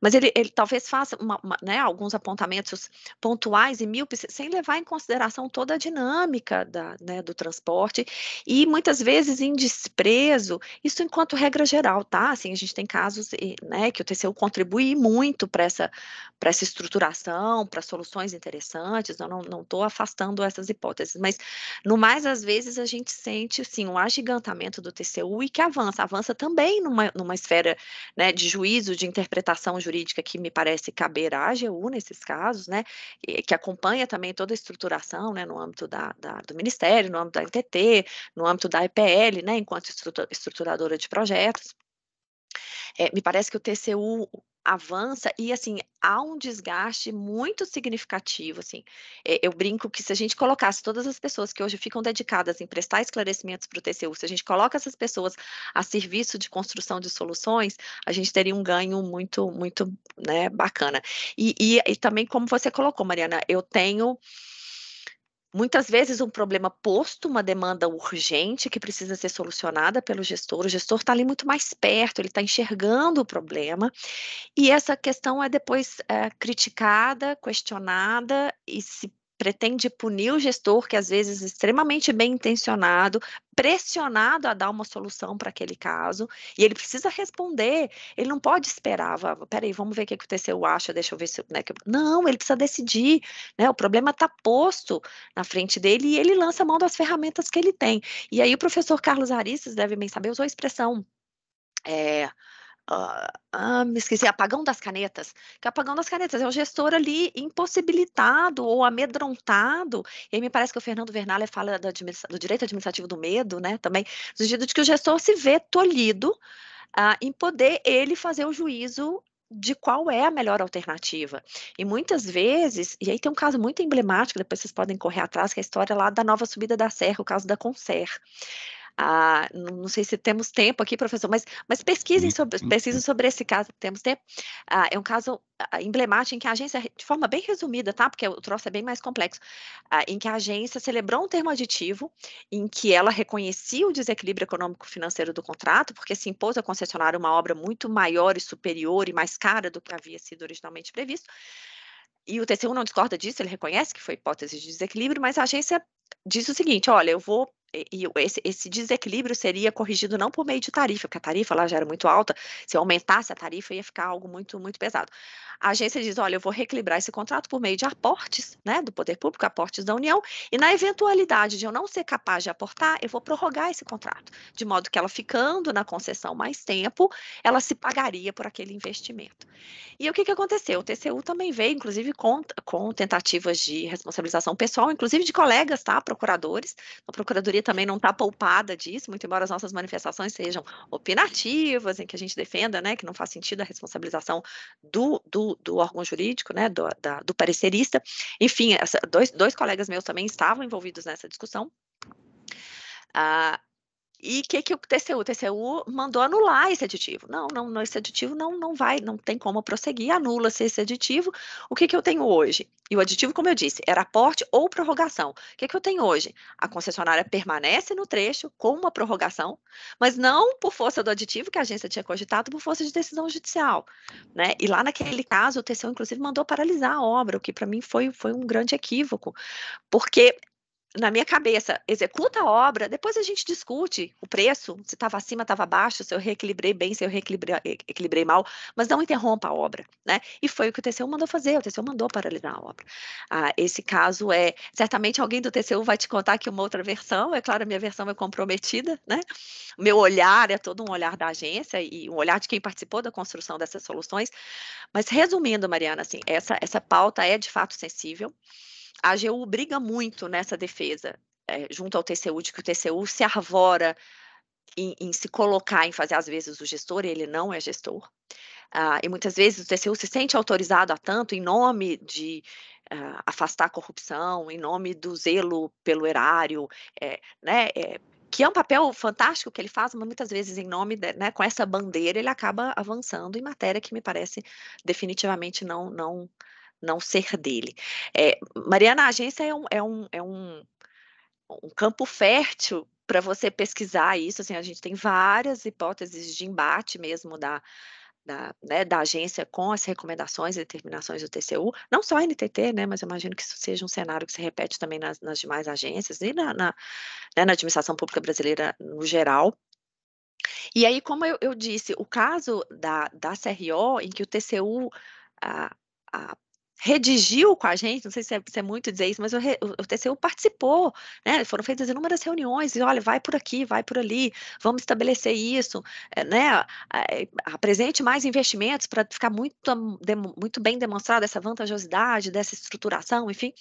S2: mas ele, ele talvez faça uma, uma, né, alguns apontamentos pontuais e míopes, sem levar em consideração toda a dinâmica da, né, do transporte, e muitas vezes em desprezo, isso enquanto regra geral, tá? Assim, a gente tem casos né, que o TCU contribui muito para essa para essa estruturação, para soluções interessantes, eu não estou afastando essas hipóteses, mas no mais, às vezes, a gente sente, sim, um agigantamento do TCU e que avança, avança também numa, numa esfera né, de juízo, de interpretação jurídica que me parece caber à AGU nesses casos, né, que acompanha também toda a estruturação, né, no âmbito da, da do Ministério, no âmbito da NTT, no âmbito da EPL, né, enquanto estruturadora de projetos. É, me parece que o TCU avança e assim há um desgaste muito significativo assim eu brinco que se a gente colocasse todas as pessoas que hoje ficam dedicadas em prestar esclarecimentos para o TCU se a gente coloca essas pessoas a serviço de construção de soluções a gente teria um ganho muito muito né bacana e, e, e também como você colocou Mariana eu tenho Muitas vezes um problema posto, uma demanda urgente que precisa ser solucionada pelo gestor. O gestor está ali muito mais perto, ele está enxergando o problema. E essa questão é depois é, criticada, questionada e, se pretende punir o gestor, que às vezes é extremamente bem intencionado, pressionado a dar uma solução para aquele caso, e ele precisa responder, ele não pode esperar, peraí, vamos ver o que, aconteceu. TCU acha, deixa eu ver se... Né, que... Não, ele precisa decidir, né, o problema está posto na frente dele e ele lança a mão das ferramentas que ele tem. E aí o professor Carlos Arices deve bem saber, usou a expressão... É, ah, ah, me esqueci, apagão das canetas. Que é apagão das canetas é o gestor ali impossibilitado ou amedrontado. E aí me parece que o Fernando Vernale fala do, do direito administrativo do medo, né? Também, no sentido de que o gestor se vê tolhido a ah, em poder ele fazer o juízo de qual é a melhor alternativa. E muitas vezes, e aí tem um caso muito emblemático, depois vocês podem correr atrás, que é a história lá da nova subida da serra, o caso da Conser. Ah, não sei se temos tempo aqui, professor, mas, mas pesquisem sobre, pesquisem sobre esse caso, temos tempo. Ah, é um caso ah, emblemático em que a agência, de forma bem resumida, tá? Porque o troço é bem mais complexo, em que a agência celebrou um termo aditivo em que ela reconhecia o desequilíbrio econômico-financeiro do contrato, porque se impôs a concessionária uma obra muito maior e superior e mais cara do que havia sido originalmente previsto. E o TCU não discorda disso, ele reconhece que foi hipótese de desequilíbrio, mas a agência diz o seguinte: olha, eu vou e esse, esse, desequilíbrio seria corrigido não por meio de tarifa, porque a tarifa lá já era muito alta, se eu aumentasse a tarifa ia ficar algo muito, muito pesado. A agência diz, olha, eu vou reequilibrar esse contrato por meio de aportes, né, do poder público, aportes da União, e na eventualidade de eu não ser capaz de aportar, eu vou prorrogar esse contrato, de modo que ela ficando na concessão mais tempo, ela se pagaria por aquele investimento. E o que, que aconteceu? O TCU também veio, inclusive, com, com tentativas de responsabilização pessoal, inclusive de colegas, tá, procuradores, a Procuradoria maioria também não está poupada disso, muito embora as nossas manifestações sejam opinativas, em que a gente defenda né, que não faz sentido a responsabilização do, do, do órgão jurídico, né, do, da, do parecerista. Enfim, essa, dois, dois colegas meus também estavam envolvidos nessa discussão. Ah, e o que, que o TCU? O TCU mandou anular esse aditivo. Não, não, não esse aditivo não, não vai, não tem como prosseguir, anula-se esse aditivo. O que, que eu tenho hoje? E o aditivo, como eu disse, era aporte ou prorrogação. O que, que eu tenho hoje? A concessionária permanece no trecho com uma prorrogação, mas não por força do aditivo que a agência tinha cogitado, por força de decisão judicial. Né? E lá naquele caso, o TCU, inclusive, mandou paralisar a obra, o que para mim foi, foi um grande equívoco, porque na minha cabeça, executa a obra, depois a gente discute o preço, se estava acima, estava abaixo, se eu reequilibrei bem, se eu reequilibrei mal, mas não interrompa a obra, né? E foi o que o TCU mandou fazer, o TCU mandou paralisar a obra. Ah, esse caso é, certamente alguém do TCU vai te contar que uma outra versão, é claro, a minha versão é comprometida, né? O meu olhar é todo um olhar da agência e um olhar de quem participou da construção dessas soluções, mas resumindo, Mariana, assim, essa, essa pauta é de fato sensível, a AGU briga muito nessa defesa, é, junto ao TCU, de que o TCU se arvora em, em, se colocar, em fazer às vezes o gestor, e ele não é gestor. Uh, e muitas vezes o TCU se sente autorizado a tanto em nome de uh, afastar a corrupção, em nome do zelo pelo erário, é, né, é, que é um papel fantástico que ele faz, mas muitas vezes em nome, de, né, com essa bandeira, ele acaba avançando em matéria que me parece definitivamente não, não não ser dele. É, Mariana, a agência é um, é um, é um, um campo fértil para você pesquisar isso. Assim, a gente tem várias hipóteses de embate mesmo da, da, né, da, agência com as recomendações e determinações do TCU, não só a NTT, né, mas eu imagino que isso seja um cenário que se repete também nas, nas demais agências e na, na, né, na, administração pública brasileira no geral. E aí, como eu, eu disse, o caso da, da CRO, em que o TCU a, a, redigiu com a gente, não sei se é, se é muito dizer isso, mas o, o, TCU participou, né? Foram feitas inúmeras reuniões, e olha, vai por aqui, vai por ali, vamos estabelecer isso, eh, né? Eh, apresente mais investimentos para ficar muito, hum, muito bem demonstrada essa vantajosidade, dessa estruturação, enfim.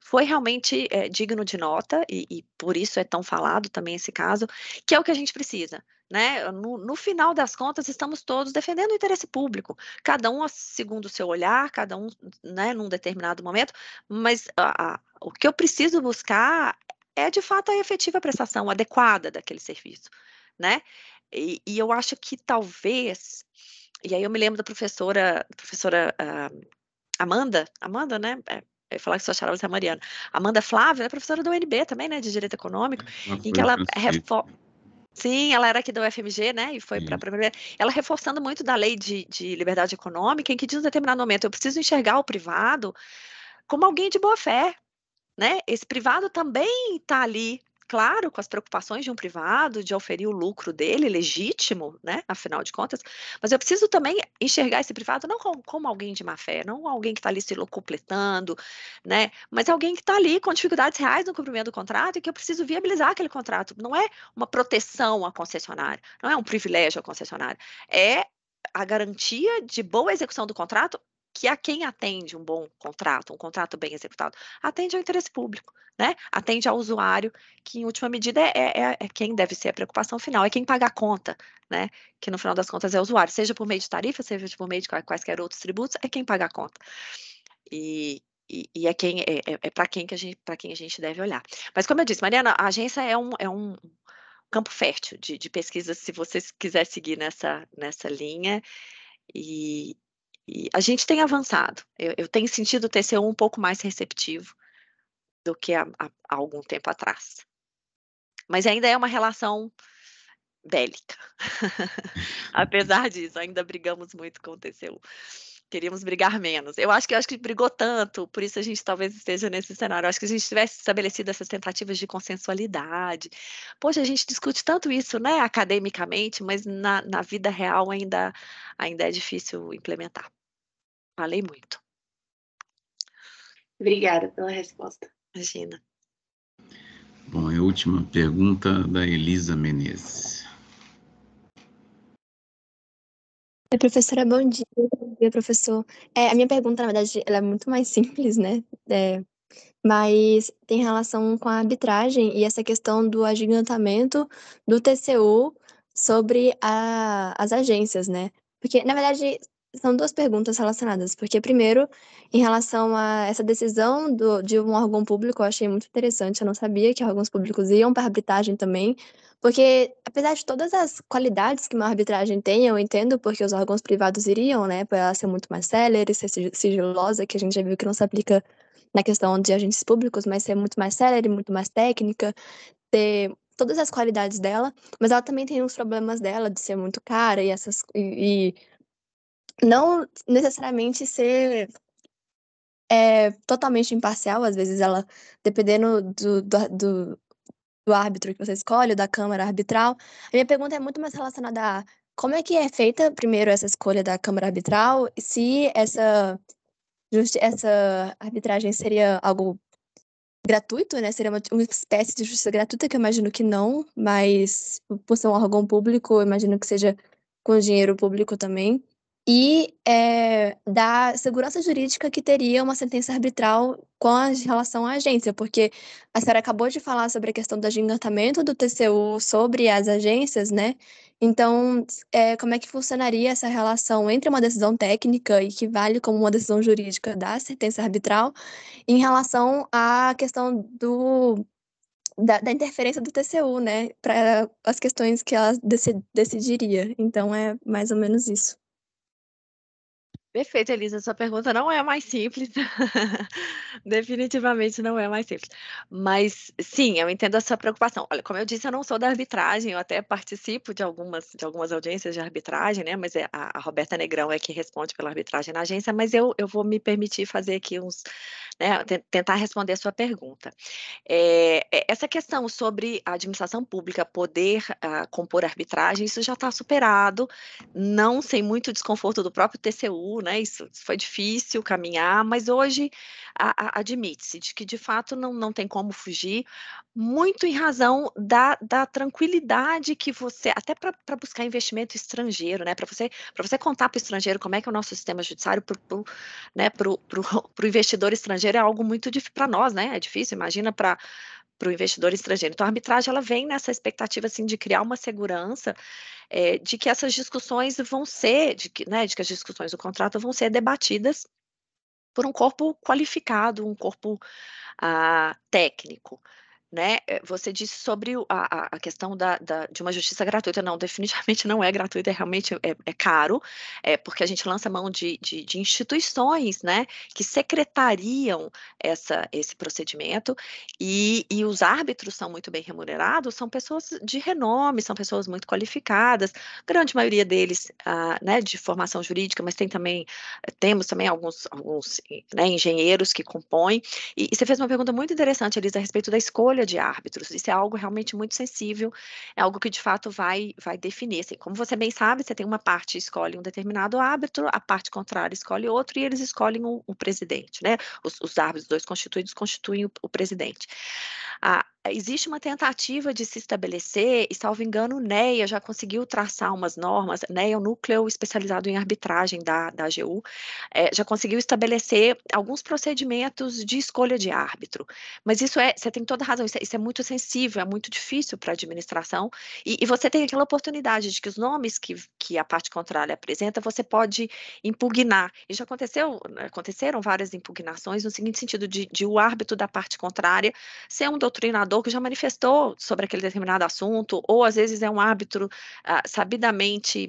S2: Foi realmente é, digno de nota, e, e por isso é tão falado também esse caso, que é o que a gente precisa. Né? No, no, final das contas, estamos todos defendendo o interesse público, cada um segundo o seu olhar, cada um né, num determinado momento, mas a, a, o que eu preciso buscar é de fato a efetiva prestação adequada daquele serviço. Né? E, e eu acho que talvez, e aí eu me lembro da professora, professora uh, Amanda, Amanda, né? É, eu ia falar que sou a Charles é a Mariana. Amanda Flávia, é professora do UNB também, né, de Direito Econômico, é, em que ela reforma Sim, ela era aqui da UFMG, né? E foi para a primeira. Ela reforçando muito da lei de, de liberdade econômica, em que diz em determinado momento: eu preciso enxergar o privado como alguém de boa fé, né? Esse privado também está ali claro, com as preocupações de um privado, de oferir o lucro dele, legítimo, né, afinal de contas, mas eu preciso também enxergar esse privado não como, como alguém de má fé, não alguém que está ali se completando, né, mas alguém que está ali com dificuldades reais no cumprimento do contrato e que eu preciso viabilizar aquele contrato. Não é uma proteção à concessionária, não é um privilégio à concessionária, é a garantia de boa execução do contrato que a quem atende um bom contrato, um contrato bem executado, atende ao interesse público, né? Atende ao usuário, que em última medida é, é, é, é quem deve ser a preocupação final, é quem paga a conta, né? Que no final das contas é o usuário, seja por meio de tarifa, seja por meio de quaisquer outros tributos, é quem paga a conta. E, e, e, é quem é, é, é para quem que a gente para quem a gente deve olhar. Mas como eu disse, Mariana, a agência é um, é um campo fértil de, de pesquisa se você quiser seguir nessa nessa linha e, e a gente tem avançado. Eu, eu tenho sentido o TCU um pouco mais receptivo do que há, há, há algum tempo atrás. Mas ainda é uma relação bélica. *laughs* Apesar disso, ainda brigamos muito com o TCU. Queríamos brigar menos. Eu acho que eu acho que brigou tanto, por isso a gente talvez esteja nesse cenário. Eu acho que a gente tivesse estabelecido essas tentativas de consensualidade. Poxa, a gente discute tanto isso, né, academicamente, mas na, na vida real ainda, ainda é difícil implementar. Falei muito.
S3: Obrigada pela resposta. Imagina.
S1: Bom, a última pergunta da Elisa Menezes.
S4: Oi, professora, bom dia. Bom dia, professor. É, a minha pergunta, na verdade, ela é muito mais simples, né? É, mas tem relação com a arbitragem e essa questão do agigantamento do TCU sobre a, as agências, né? Porque, na verdade, são duas perguntas relacionadas, porque primeiro, em relação a essa decisão do, de um órgão público, eu achei muito interessante, eu não sabia que órgãos públicos iam para arbitragem também, porque apesar de todas as qualidades que uma arbitragem tem, eu entendo porque os órgãos privados iriam, né, para ela ser muito mais célere, ser sigilosa, que a gente já viu que não se aplica na questão de agentes públicos, mas ser muito mais célere, muito mais técnica, ter todas as qualidades dela, mas ela também tem uns problemas dela de ser muito cara e essas e, e não necessariamente ser é, totalmente imparcial, às vezes ela, dependendo do, do, do, do árbitro que você escolhe, da Câmara Arbitral. A minha pergunta é muito mais relacionada a como é que é feita, primeiro, essa escolha da Câmara Arbitral, se essa, essa arbitragem seria algo gratuito, né? Seria uma, uma espécie de justiça gratuita, que eu imagino que não, mas por ser um órgão público, eu imagino que seja com dinheiro público também e é, da segurança jurídica que teria uma sentença arbitral com relação à agência, porque a senhora acabou de falar sobre a questão do encantamento do TCU sobre as agências, né? Então, é, como é que funcionaria essa relação entre uma decisão técnica e que vale como uma decisão jurídica da sentença arbitral em relação à questão do da, da, interferência do TCU, né, para as questões que ela decidiria. Então é mais ou menos isso.
S2: Perfeito, Elisa. Sua pergunta não é mais simples. *laughs* Definitivamente não é mais simples. Mas sim, eu entendo a sua preocupação. Olha, como eu disse, eu não sou da arbitragem, eu até participo de algumas, de algumas audiências de arbitragem, né? Mas é, a, a Roberta Negrão é que responde pela arbitragem na agência, mas eu, eu vou me permitir fazer aqui uns, né, tentar responder a sua pergunta. É, é, essa questão sobre a administração pública poder uh, compor arbitragem, isso já está superado, não sem muito desconforto do próprio TCU, né? Isso foi difícil caminhar, mas hoje admite-se de que de fato não, não tem como fugir, muito em razão da, da tranquilidade que você, até para buscar investimento estrangeiro, né? Para você, você contar para o estrangeiro como é que é o nosso sistema judiciário para o né, pro, pro, *laughs* pro investidor estrangeiro é algo muito difícil para nós, né? É difícil, imagina para para o investidor estrangeiro. Então, a arbitragem ela vem nessa expectativa assim, de criar uma segurança é, de que essas discussões vão ser, de que, né, de que as discussões do contrato vão ser debatidas por um corpo qualificado, um corpo ah, técnico né? Eh, você disse sobre a, a questão da, da, de uma justiça gratuita. Não, definitivamente não é gratuita, é realmente é, é caro, é porque a gente lança mão de, de, de, instituições, né, que secretariam essa, esse procedimento, e, e os árbitros são muito bem remunerados, são pessoas de renome, são pessoas muito qualificadas, grande maioria deles, ah, né, de formação jurídica, mas tem também, temos também alguns, alguns né, engenheiros que compõem, e, e você fez uma pergunta muito interessante, Elisa, a respeito da escolha de árbitros. Isso é algo realmente muito sensível, é algo que de fato vai, vai definir. Assim, como você bem sabe, você tem uma parte escolhe um determinado árbitro, a parte contrária escolhe outro, e eles escolhem o, o presidente, né? Os, os árbitros dois constituídos constituem o, o presidente. A, ah, eh, existe uma tentativa de se estabelecer, e salvo engano, o NEA já conseguiu traçar umas normas, NEA é o núcleo especializado em arbitragem da, da AGU, é, eh, já conseguiu estabelecer alguns procedimentos de escolha de árbitro. Mas isso é, você tem toda razão, isso é, isso é muito sensível, é muito difícil para a administração, e, e, você tem aquela oportunidade de que os nomes que, que a parte contrária apresenta, você pode impugnar. E já aconteceu, né, aconteceram várias impugnações no seguinte sentido, de, de o árbitro da parte contrária ser um doutrinador ou que já manifestou sobre aquele determinado assunto, ou às vezes é um árbitro ah, sabidamente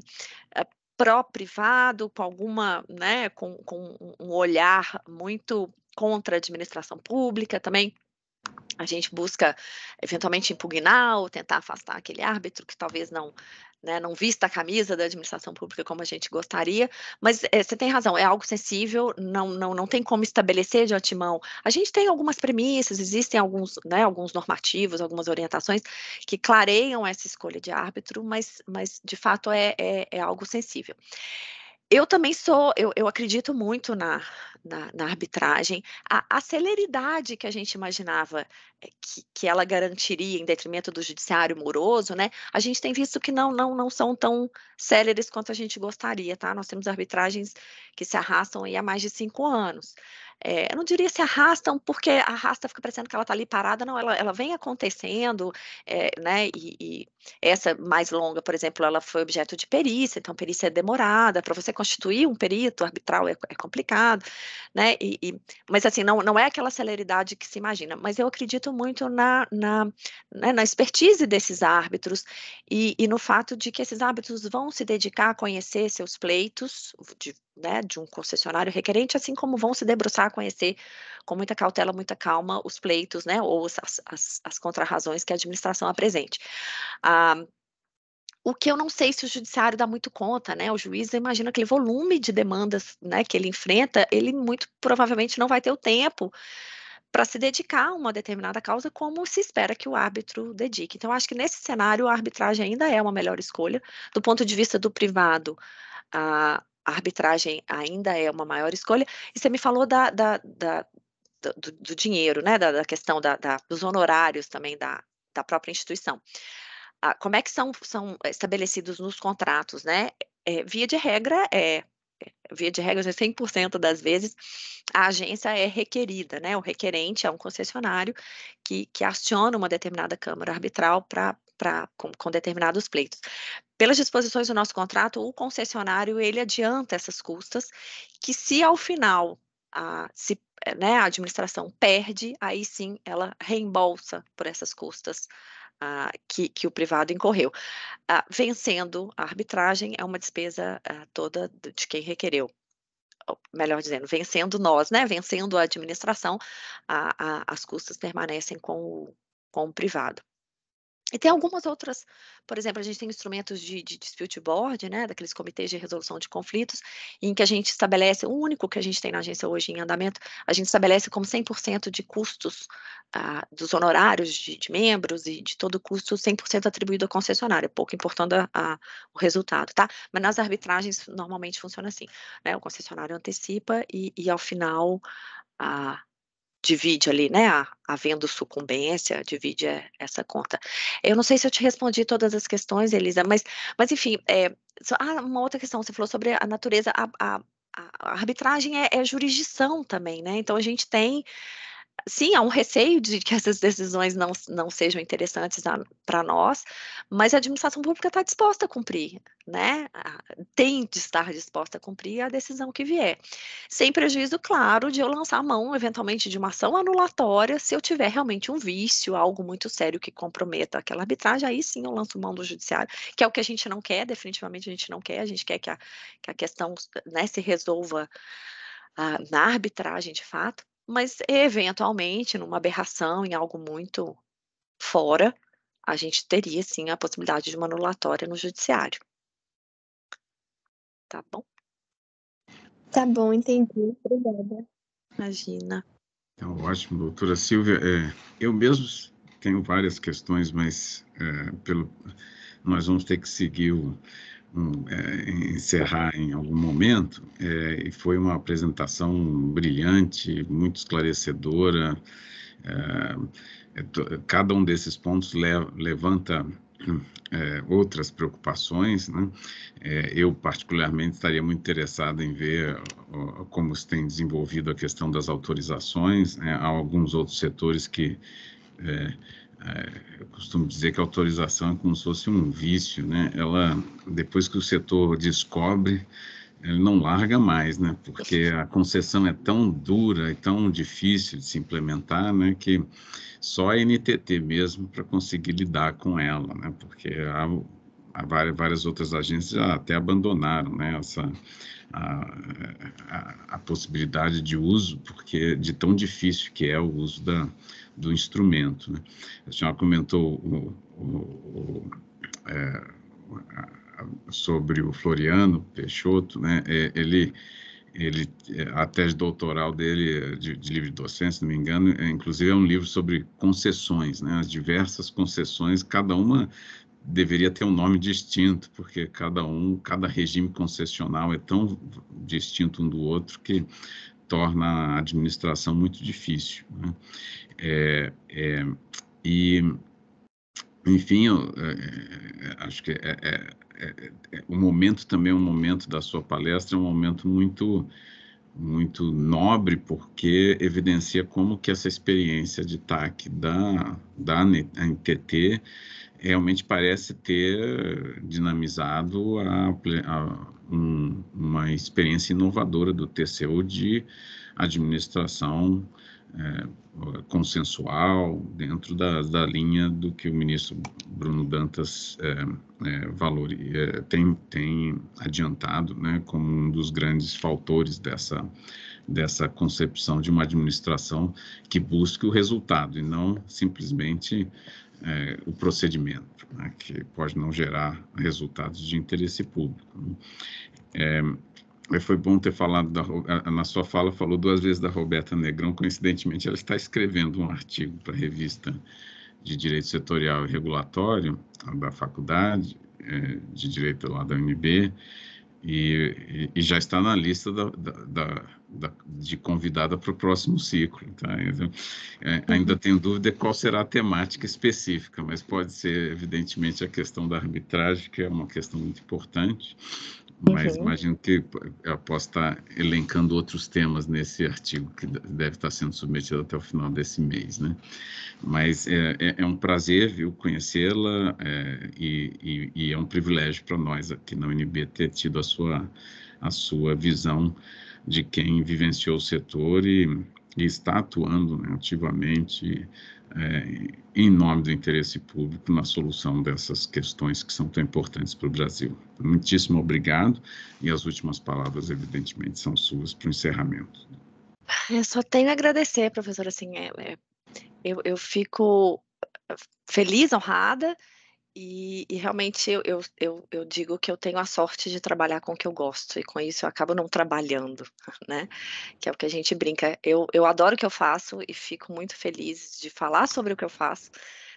S2: ah, pró-privado, com alguma, né, com, com um olhar muito contra a administração pública também. A gente busca eventualmente impugnar ou tentar afastar aquele árbitro que talvez não né, não vista a camisa da administração pública como a gente gostaria, mas é, você tem razão, é algo sensível, não, não, não tem como estabelecer de antemão. A gente tem algumas premissas, existem alguns, né, alguns normativos, algumas orientações que clareiam essa escolha de árbitro, mas, mas de fato é, é, é algo sensível. Eu também sou, eu, eu acredito muito na, na, na arbitragem, a, a, celeridade que a gente imaginava eh, que, que ela garantiria em detrimento do judiciário moroso, né? A gente tem visto que não, não, não são tão céleres quanto a gente gostaria, tá? Nós temos arbitragens que se arrastam aí há mais de cinco anos é, eu não diria se arrastam, porque arrasta fica parecendo que ela está ali parada, não, ela, ela vem acontecendo, é, né? E, e, essa mais longa, por exemplo, ela foi objeto de perícia, então perícia é demorada, para você constituir um perito arbitral é, é complicado, né? E, e, mas assim, não, não é aquela celeridade que se imagina, mas eu acredito muito na, na, né, na expertise desses árbitros e, e no fato de que esses árbitros vão se dedicar a conhecer seus pleitos de né, de um concessionário requerente, assim como vão se debruçar a conhecer com muita cautela, muita calma, os pleitos, né, ou as, as, as contrarrazões que a administração apresente. Ah, o que eu não sei se o judiciário dá muito conta, né? O juiz imagina aquele volume de demandas, né, que ele enfrenta, ele muito provavelmente não vai ter o tempo para se dedicar a uma determinada causa como se espera que o árbitro dedique. Então, acho que nesse cenário a arbitragem ainda é uma melhor escolha. Do ponto de vista do privado, a, ah, a arbitragem ainda é uma maior escolha. E você me falou da, da, da do, do, dinheiro, né? Da, da questão da, dos honorários também da, da própria instituição. Ah, como é que são, são estabelecidos nos contratos, né? É, via de regra, é, é via de regra, 100% das vezes, a agência é requerida, né? O requerente é um concessionário que, que aciona uma determinada câmara arbitral para pra, com, com determinados pleitos. Pelas disposições do nosso contrato, o concessionário ele adianta essas custas, que se ao final a, se, eh, né, a administração perde, aí sim ela reembolsa por essas custas ah, que, que, o privado incorreu. Ah, vencendo a arbitragem é uma despesa ah, toda de quem requereu. melhor dizendo, vencendo nós, né? Vencendo a administração, as custas permanecem com o, com o privado. E tem algumas outras, por exemplo, a gente tem instrumentos de, de dispute board, né, daqueles comitês de resolução de conflitos, em que a gente estabelece, o único que a gente tem na agência hoje em andamento, a gente estabelece como 100% de custos ah, dos honorários de, de, membros e de todo custo 100% atribuído ao concessionário, pouco importando a, a, o resultado, tá? Mas nas arbitragens normalmente funciona assim, né, o concessionário antecipa e, e ao final... Ah, divide ali, né, havendo sucumbência, divide é, essa conta. Eu não sei se eu te respondi todas as questões, Elisa, mas, mas enfim, é, só, ah, uma outra questão, você falou sobre a natureza, a, a, a arbitragem é, é, jurisdição também, né, então a gente tem sim, há um receio de que essas decisões não, não sejam interessantes para nós, mas a administração pública está disposta a cumprir, né? Tem de estar disposta a cumprir a decisão que vier. Sem prejuízo, claro, de eu lançar a mão, eventualmente, de uma ação anulatória, se eu tiver realmente um vício, algo muito sério que comprometa aquela arbitragem, aí sim eu lanço mão do judiciário, que é o que a gente não quer, definitivamente a gente não quer, a gente quer que a, que a questão né, se resolva. Ah, na arbitragem de fato, mas eventualmente, numa aberração, em algo muito fora, a gente teria sim a possibilidade de uma anulatória no judiciário.
S4: Tá bom? Tá bom, entendi. Obrigada. Imagina.
S1: Então, ótimo, doutora Silvia. É, eu mesmo tenho várias questões, mas é, pelo, nós vamos ter que seguir o, eh, encerrar em algum momento, é, e foi uma apresentação brilhante, muito esclarecedora. É, cada um desses pontos le, levanta é, outras preocupações. Né? eu, particularmente, estaria muito interessado em ver ó, como se tem desenvolvido a questão das autorizações. Né? Há alguns outros setores que é, eu costumo dizer que a autorização é como se fosse um vício, né? Ela, depois que o setor descobre, ele não larga mais, né? Porque a concessão é tão dura e tão difícil de se implementar, né? Que só a NTT mesmo para conseguir lidar com ela, né? Porque há, há várias, várias, outras agências já até abandonaram, né? Essa a, a, a possibilidade de uso, porque de tão difícil que é o uso da do instrumento. Né? A senhora comentou o, o, o, é, sobre o Floriano Peixoto, né? É, ele ele é, a tese doutoral dele é de, de, livro de docência, se não me engano, é, inclusive é um livro sobre concessões, né? As diversas concessões, cada uma deveria ter um nome distinto, porque cada um, cada regime concessional é tão distinto um do outro que torna a administração muito difícil. Né? É, é, e, enfim, eu, é, é, é, acho que o momento também, o momento da sua palestra é um momento muito muito nobre porque evidencia como que essa experiência de TAC da, da NTT realmente parece ter dinamizado a, a um, uma experiência inovadora do TCU de administração é, eh, consensual, dentro da, da linha do que o ministro Bruno Dantas é, eh, é, eh, valor, é, tem, tem adiantado né, como um dos grandes faltores dessa, dessa concepção de uma administração que busque o resultado e não simplesmente é, o procedimento, né, que pode não gerar resultados de interesse público. É, foi bom ter falado, da, na sua fala, falou duas vezes da Roberta Negrão. Coincidentemente, ela está escrevendo um artigo para a revista de Direito Setorial e Regulatório da faculdade é, de Direito lá da UNB e, e, e já está na lista da, da, da, de convidada para o próximo ciclo. Tá? Então, é, uhum. ainda uhum. tenho dúvida qual será a temática específica, mas pode ser, evidentemente, a questão da arbitragem, que é uma questão muito importante
S4: mas uhum. imagino
S1: que eu possa estar elencando outros temas nesse artigo que deve estar sendo submetido até o final desse mês, né? Mas é, é, é um prazer, viu, conhecê-la é, e, e, e, é um privilégio para nós aqui na UNB ter tido a sua, a sua visão de quem vivenciou o setor e, e está atuando né, ativamente é, em nome do interesse público, na solução dessas questões que são tão importantes para o Brasil. Muitíssimo obrigado e as últimas palavras, evidentemente, são suas para o encerramento. Eu só
S2: tenho a agradecer, professora. Assim, é, é, eu, eu fico feliz, honrada e, e, realmente eu, eu, eu, eu, digo que eu tenho a sorte de trabalhar com o que eu gosto, e com isso eu acabo não trabalhando, *laughs* né? Que é o que a gente brinca. Eu, eu adoro o que eu faço e fico muito feliz de falar sobre o que eu faço,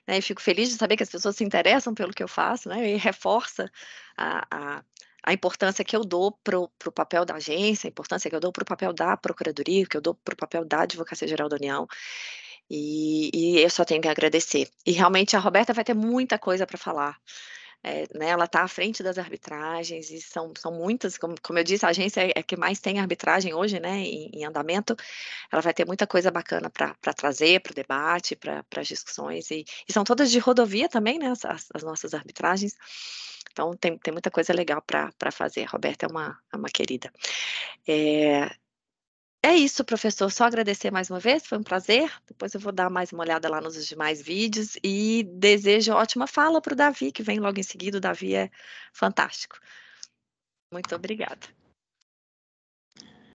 S2: né? E fico feliz de saber que as pessoas se interessam pelo que eu faço, né? E reforça a, a, a importância que eu dou para o papel da agência, a importância que eu dou para o papel da Procuradoria, que eu dou para o papel da Advocacia Geral da União. E, e eu só tenho que agradecer. E realmente a Roberta vai ter muita coisa para falar. É, né, ela está à frente das arbitragens e são, são muitas, como, como eu disse, a agência é, é que mais tem arbitragem hoje, né, em, em andamento, ela vai ter muita coisa bacana para trazer para o debate, para as discussões, e, e, são todas de rodovia também, né, as, as nossas arbitragens, então tem, tem muita coisa legal para fazer, a Roberta é uma, é uma querida. É, é isso, professor. Só agradecer mais uma vez, foi um prazer. Depois eu vou dar mais uma olhada lá nos demais vídeos e desejo ótima fala para o Davi, que vem logo em seguida. O Davi é fantástico. Muito obrigada.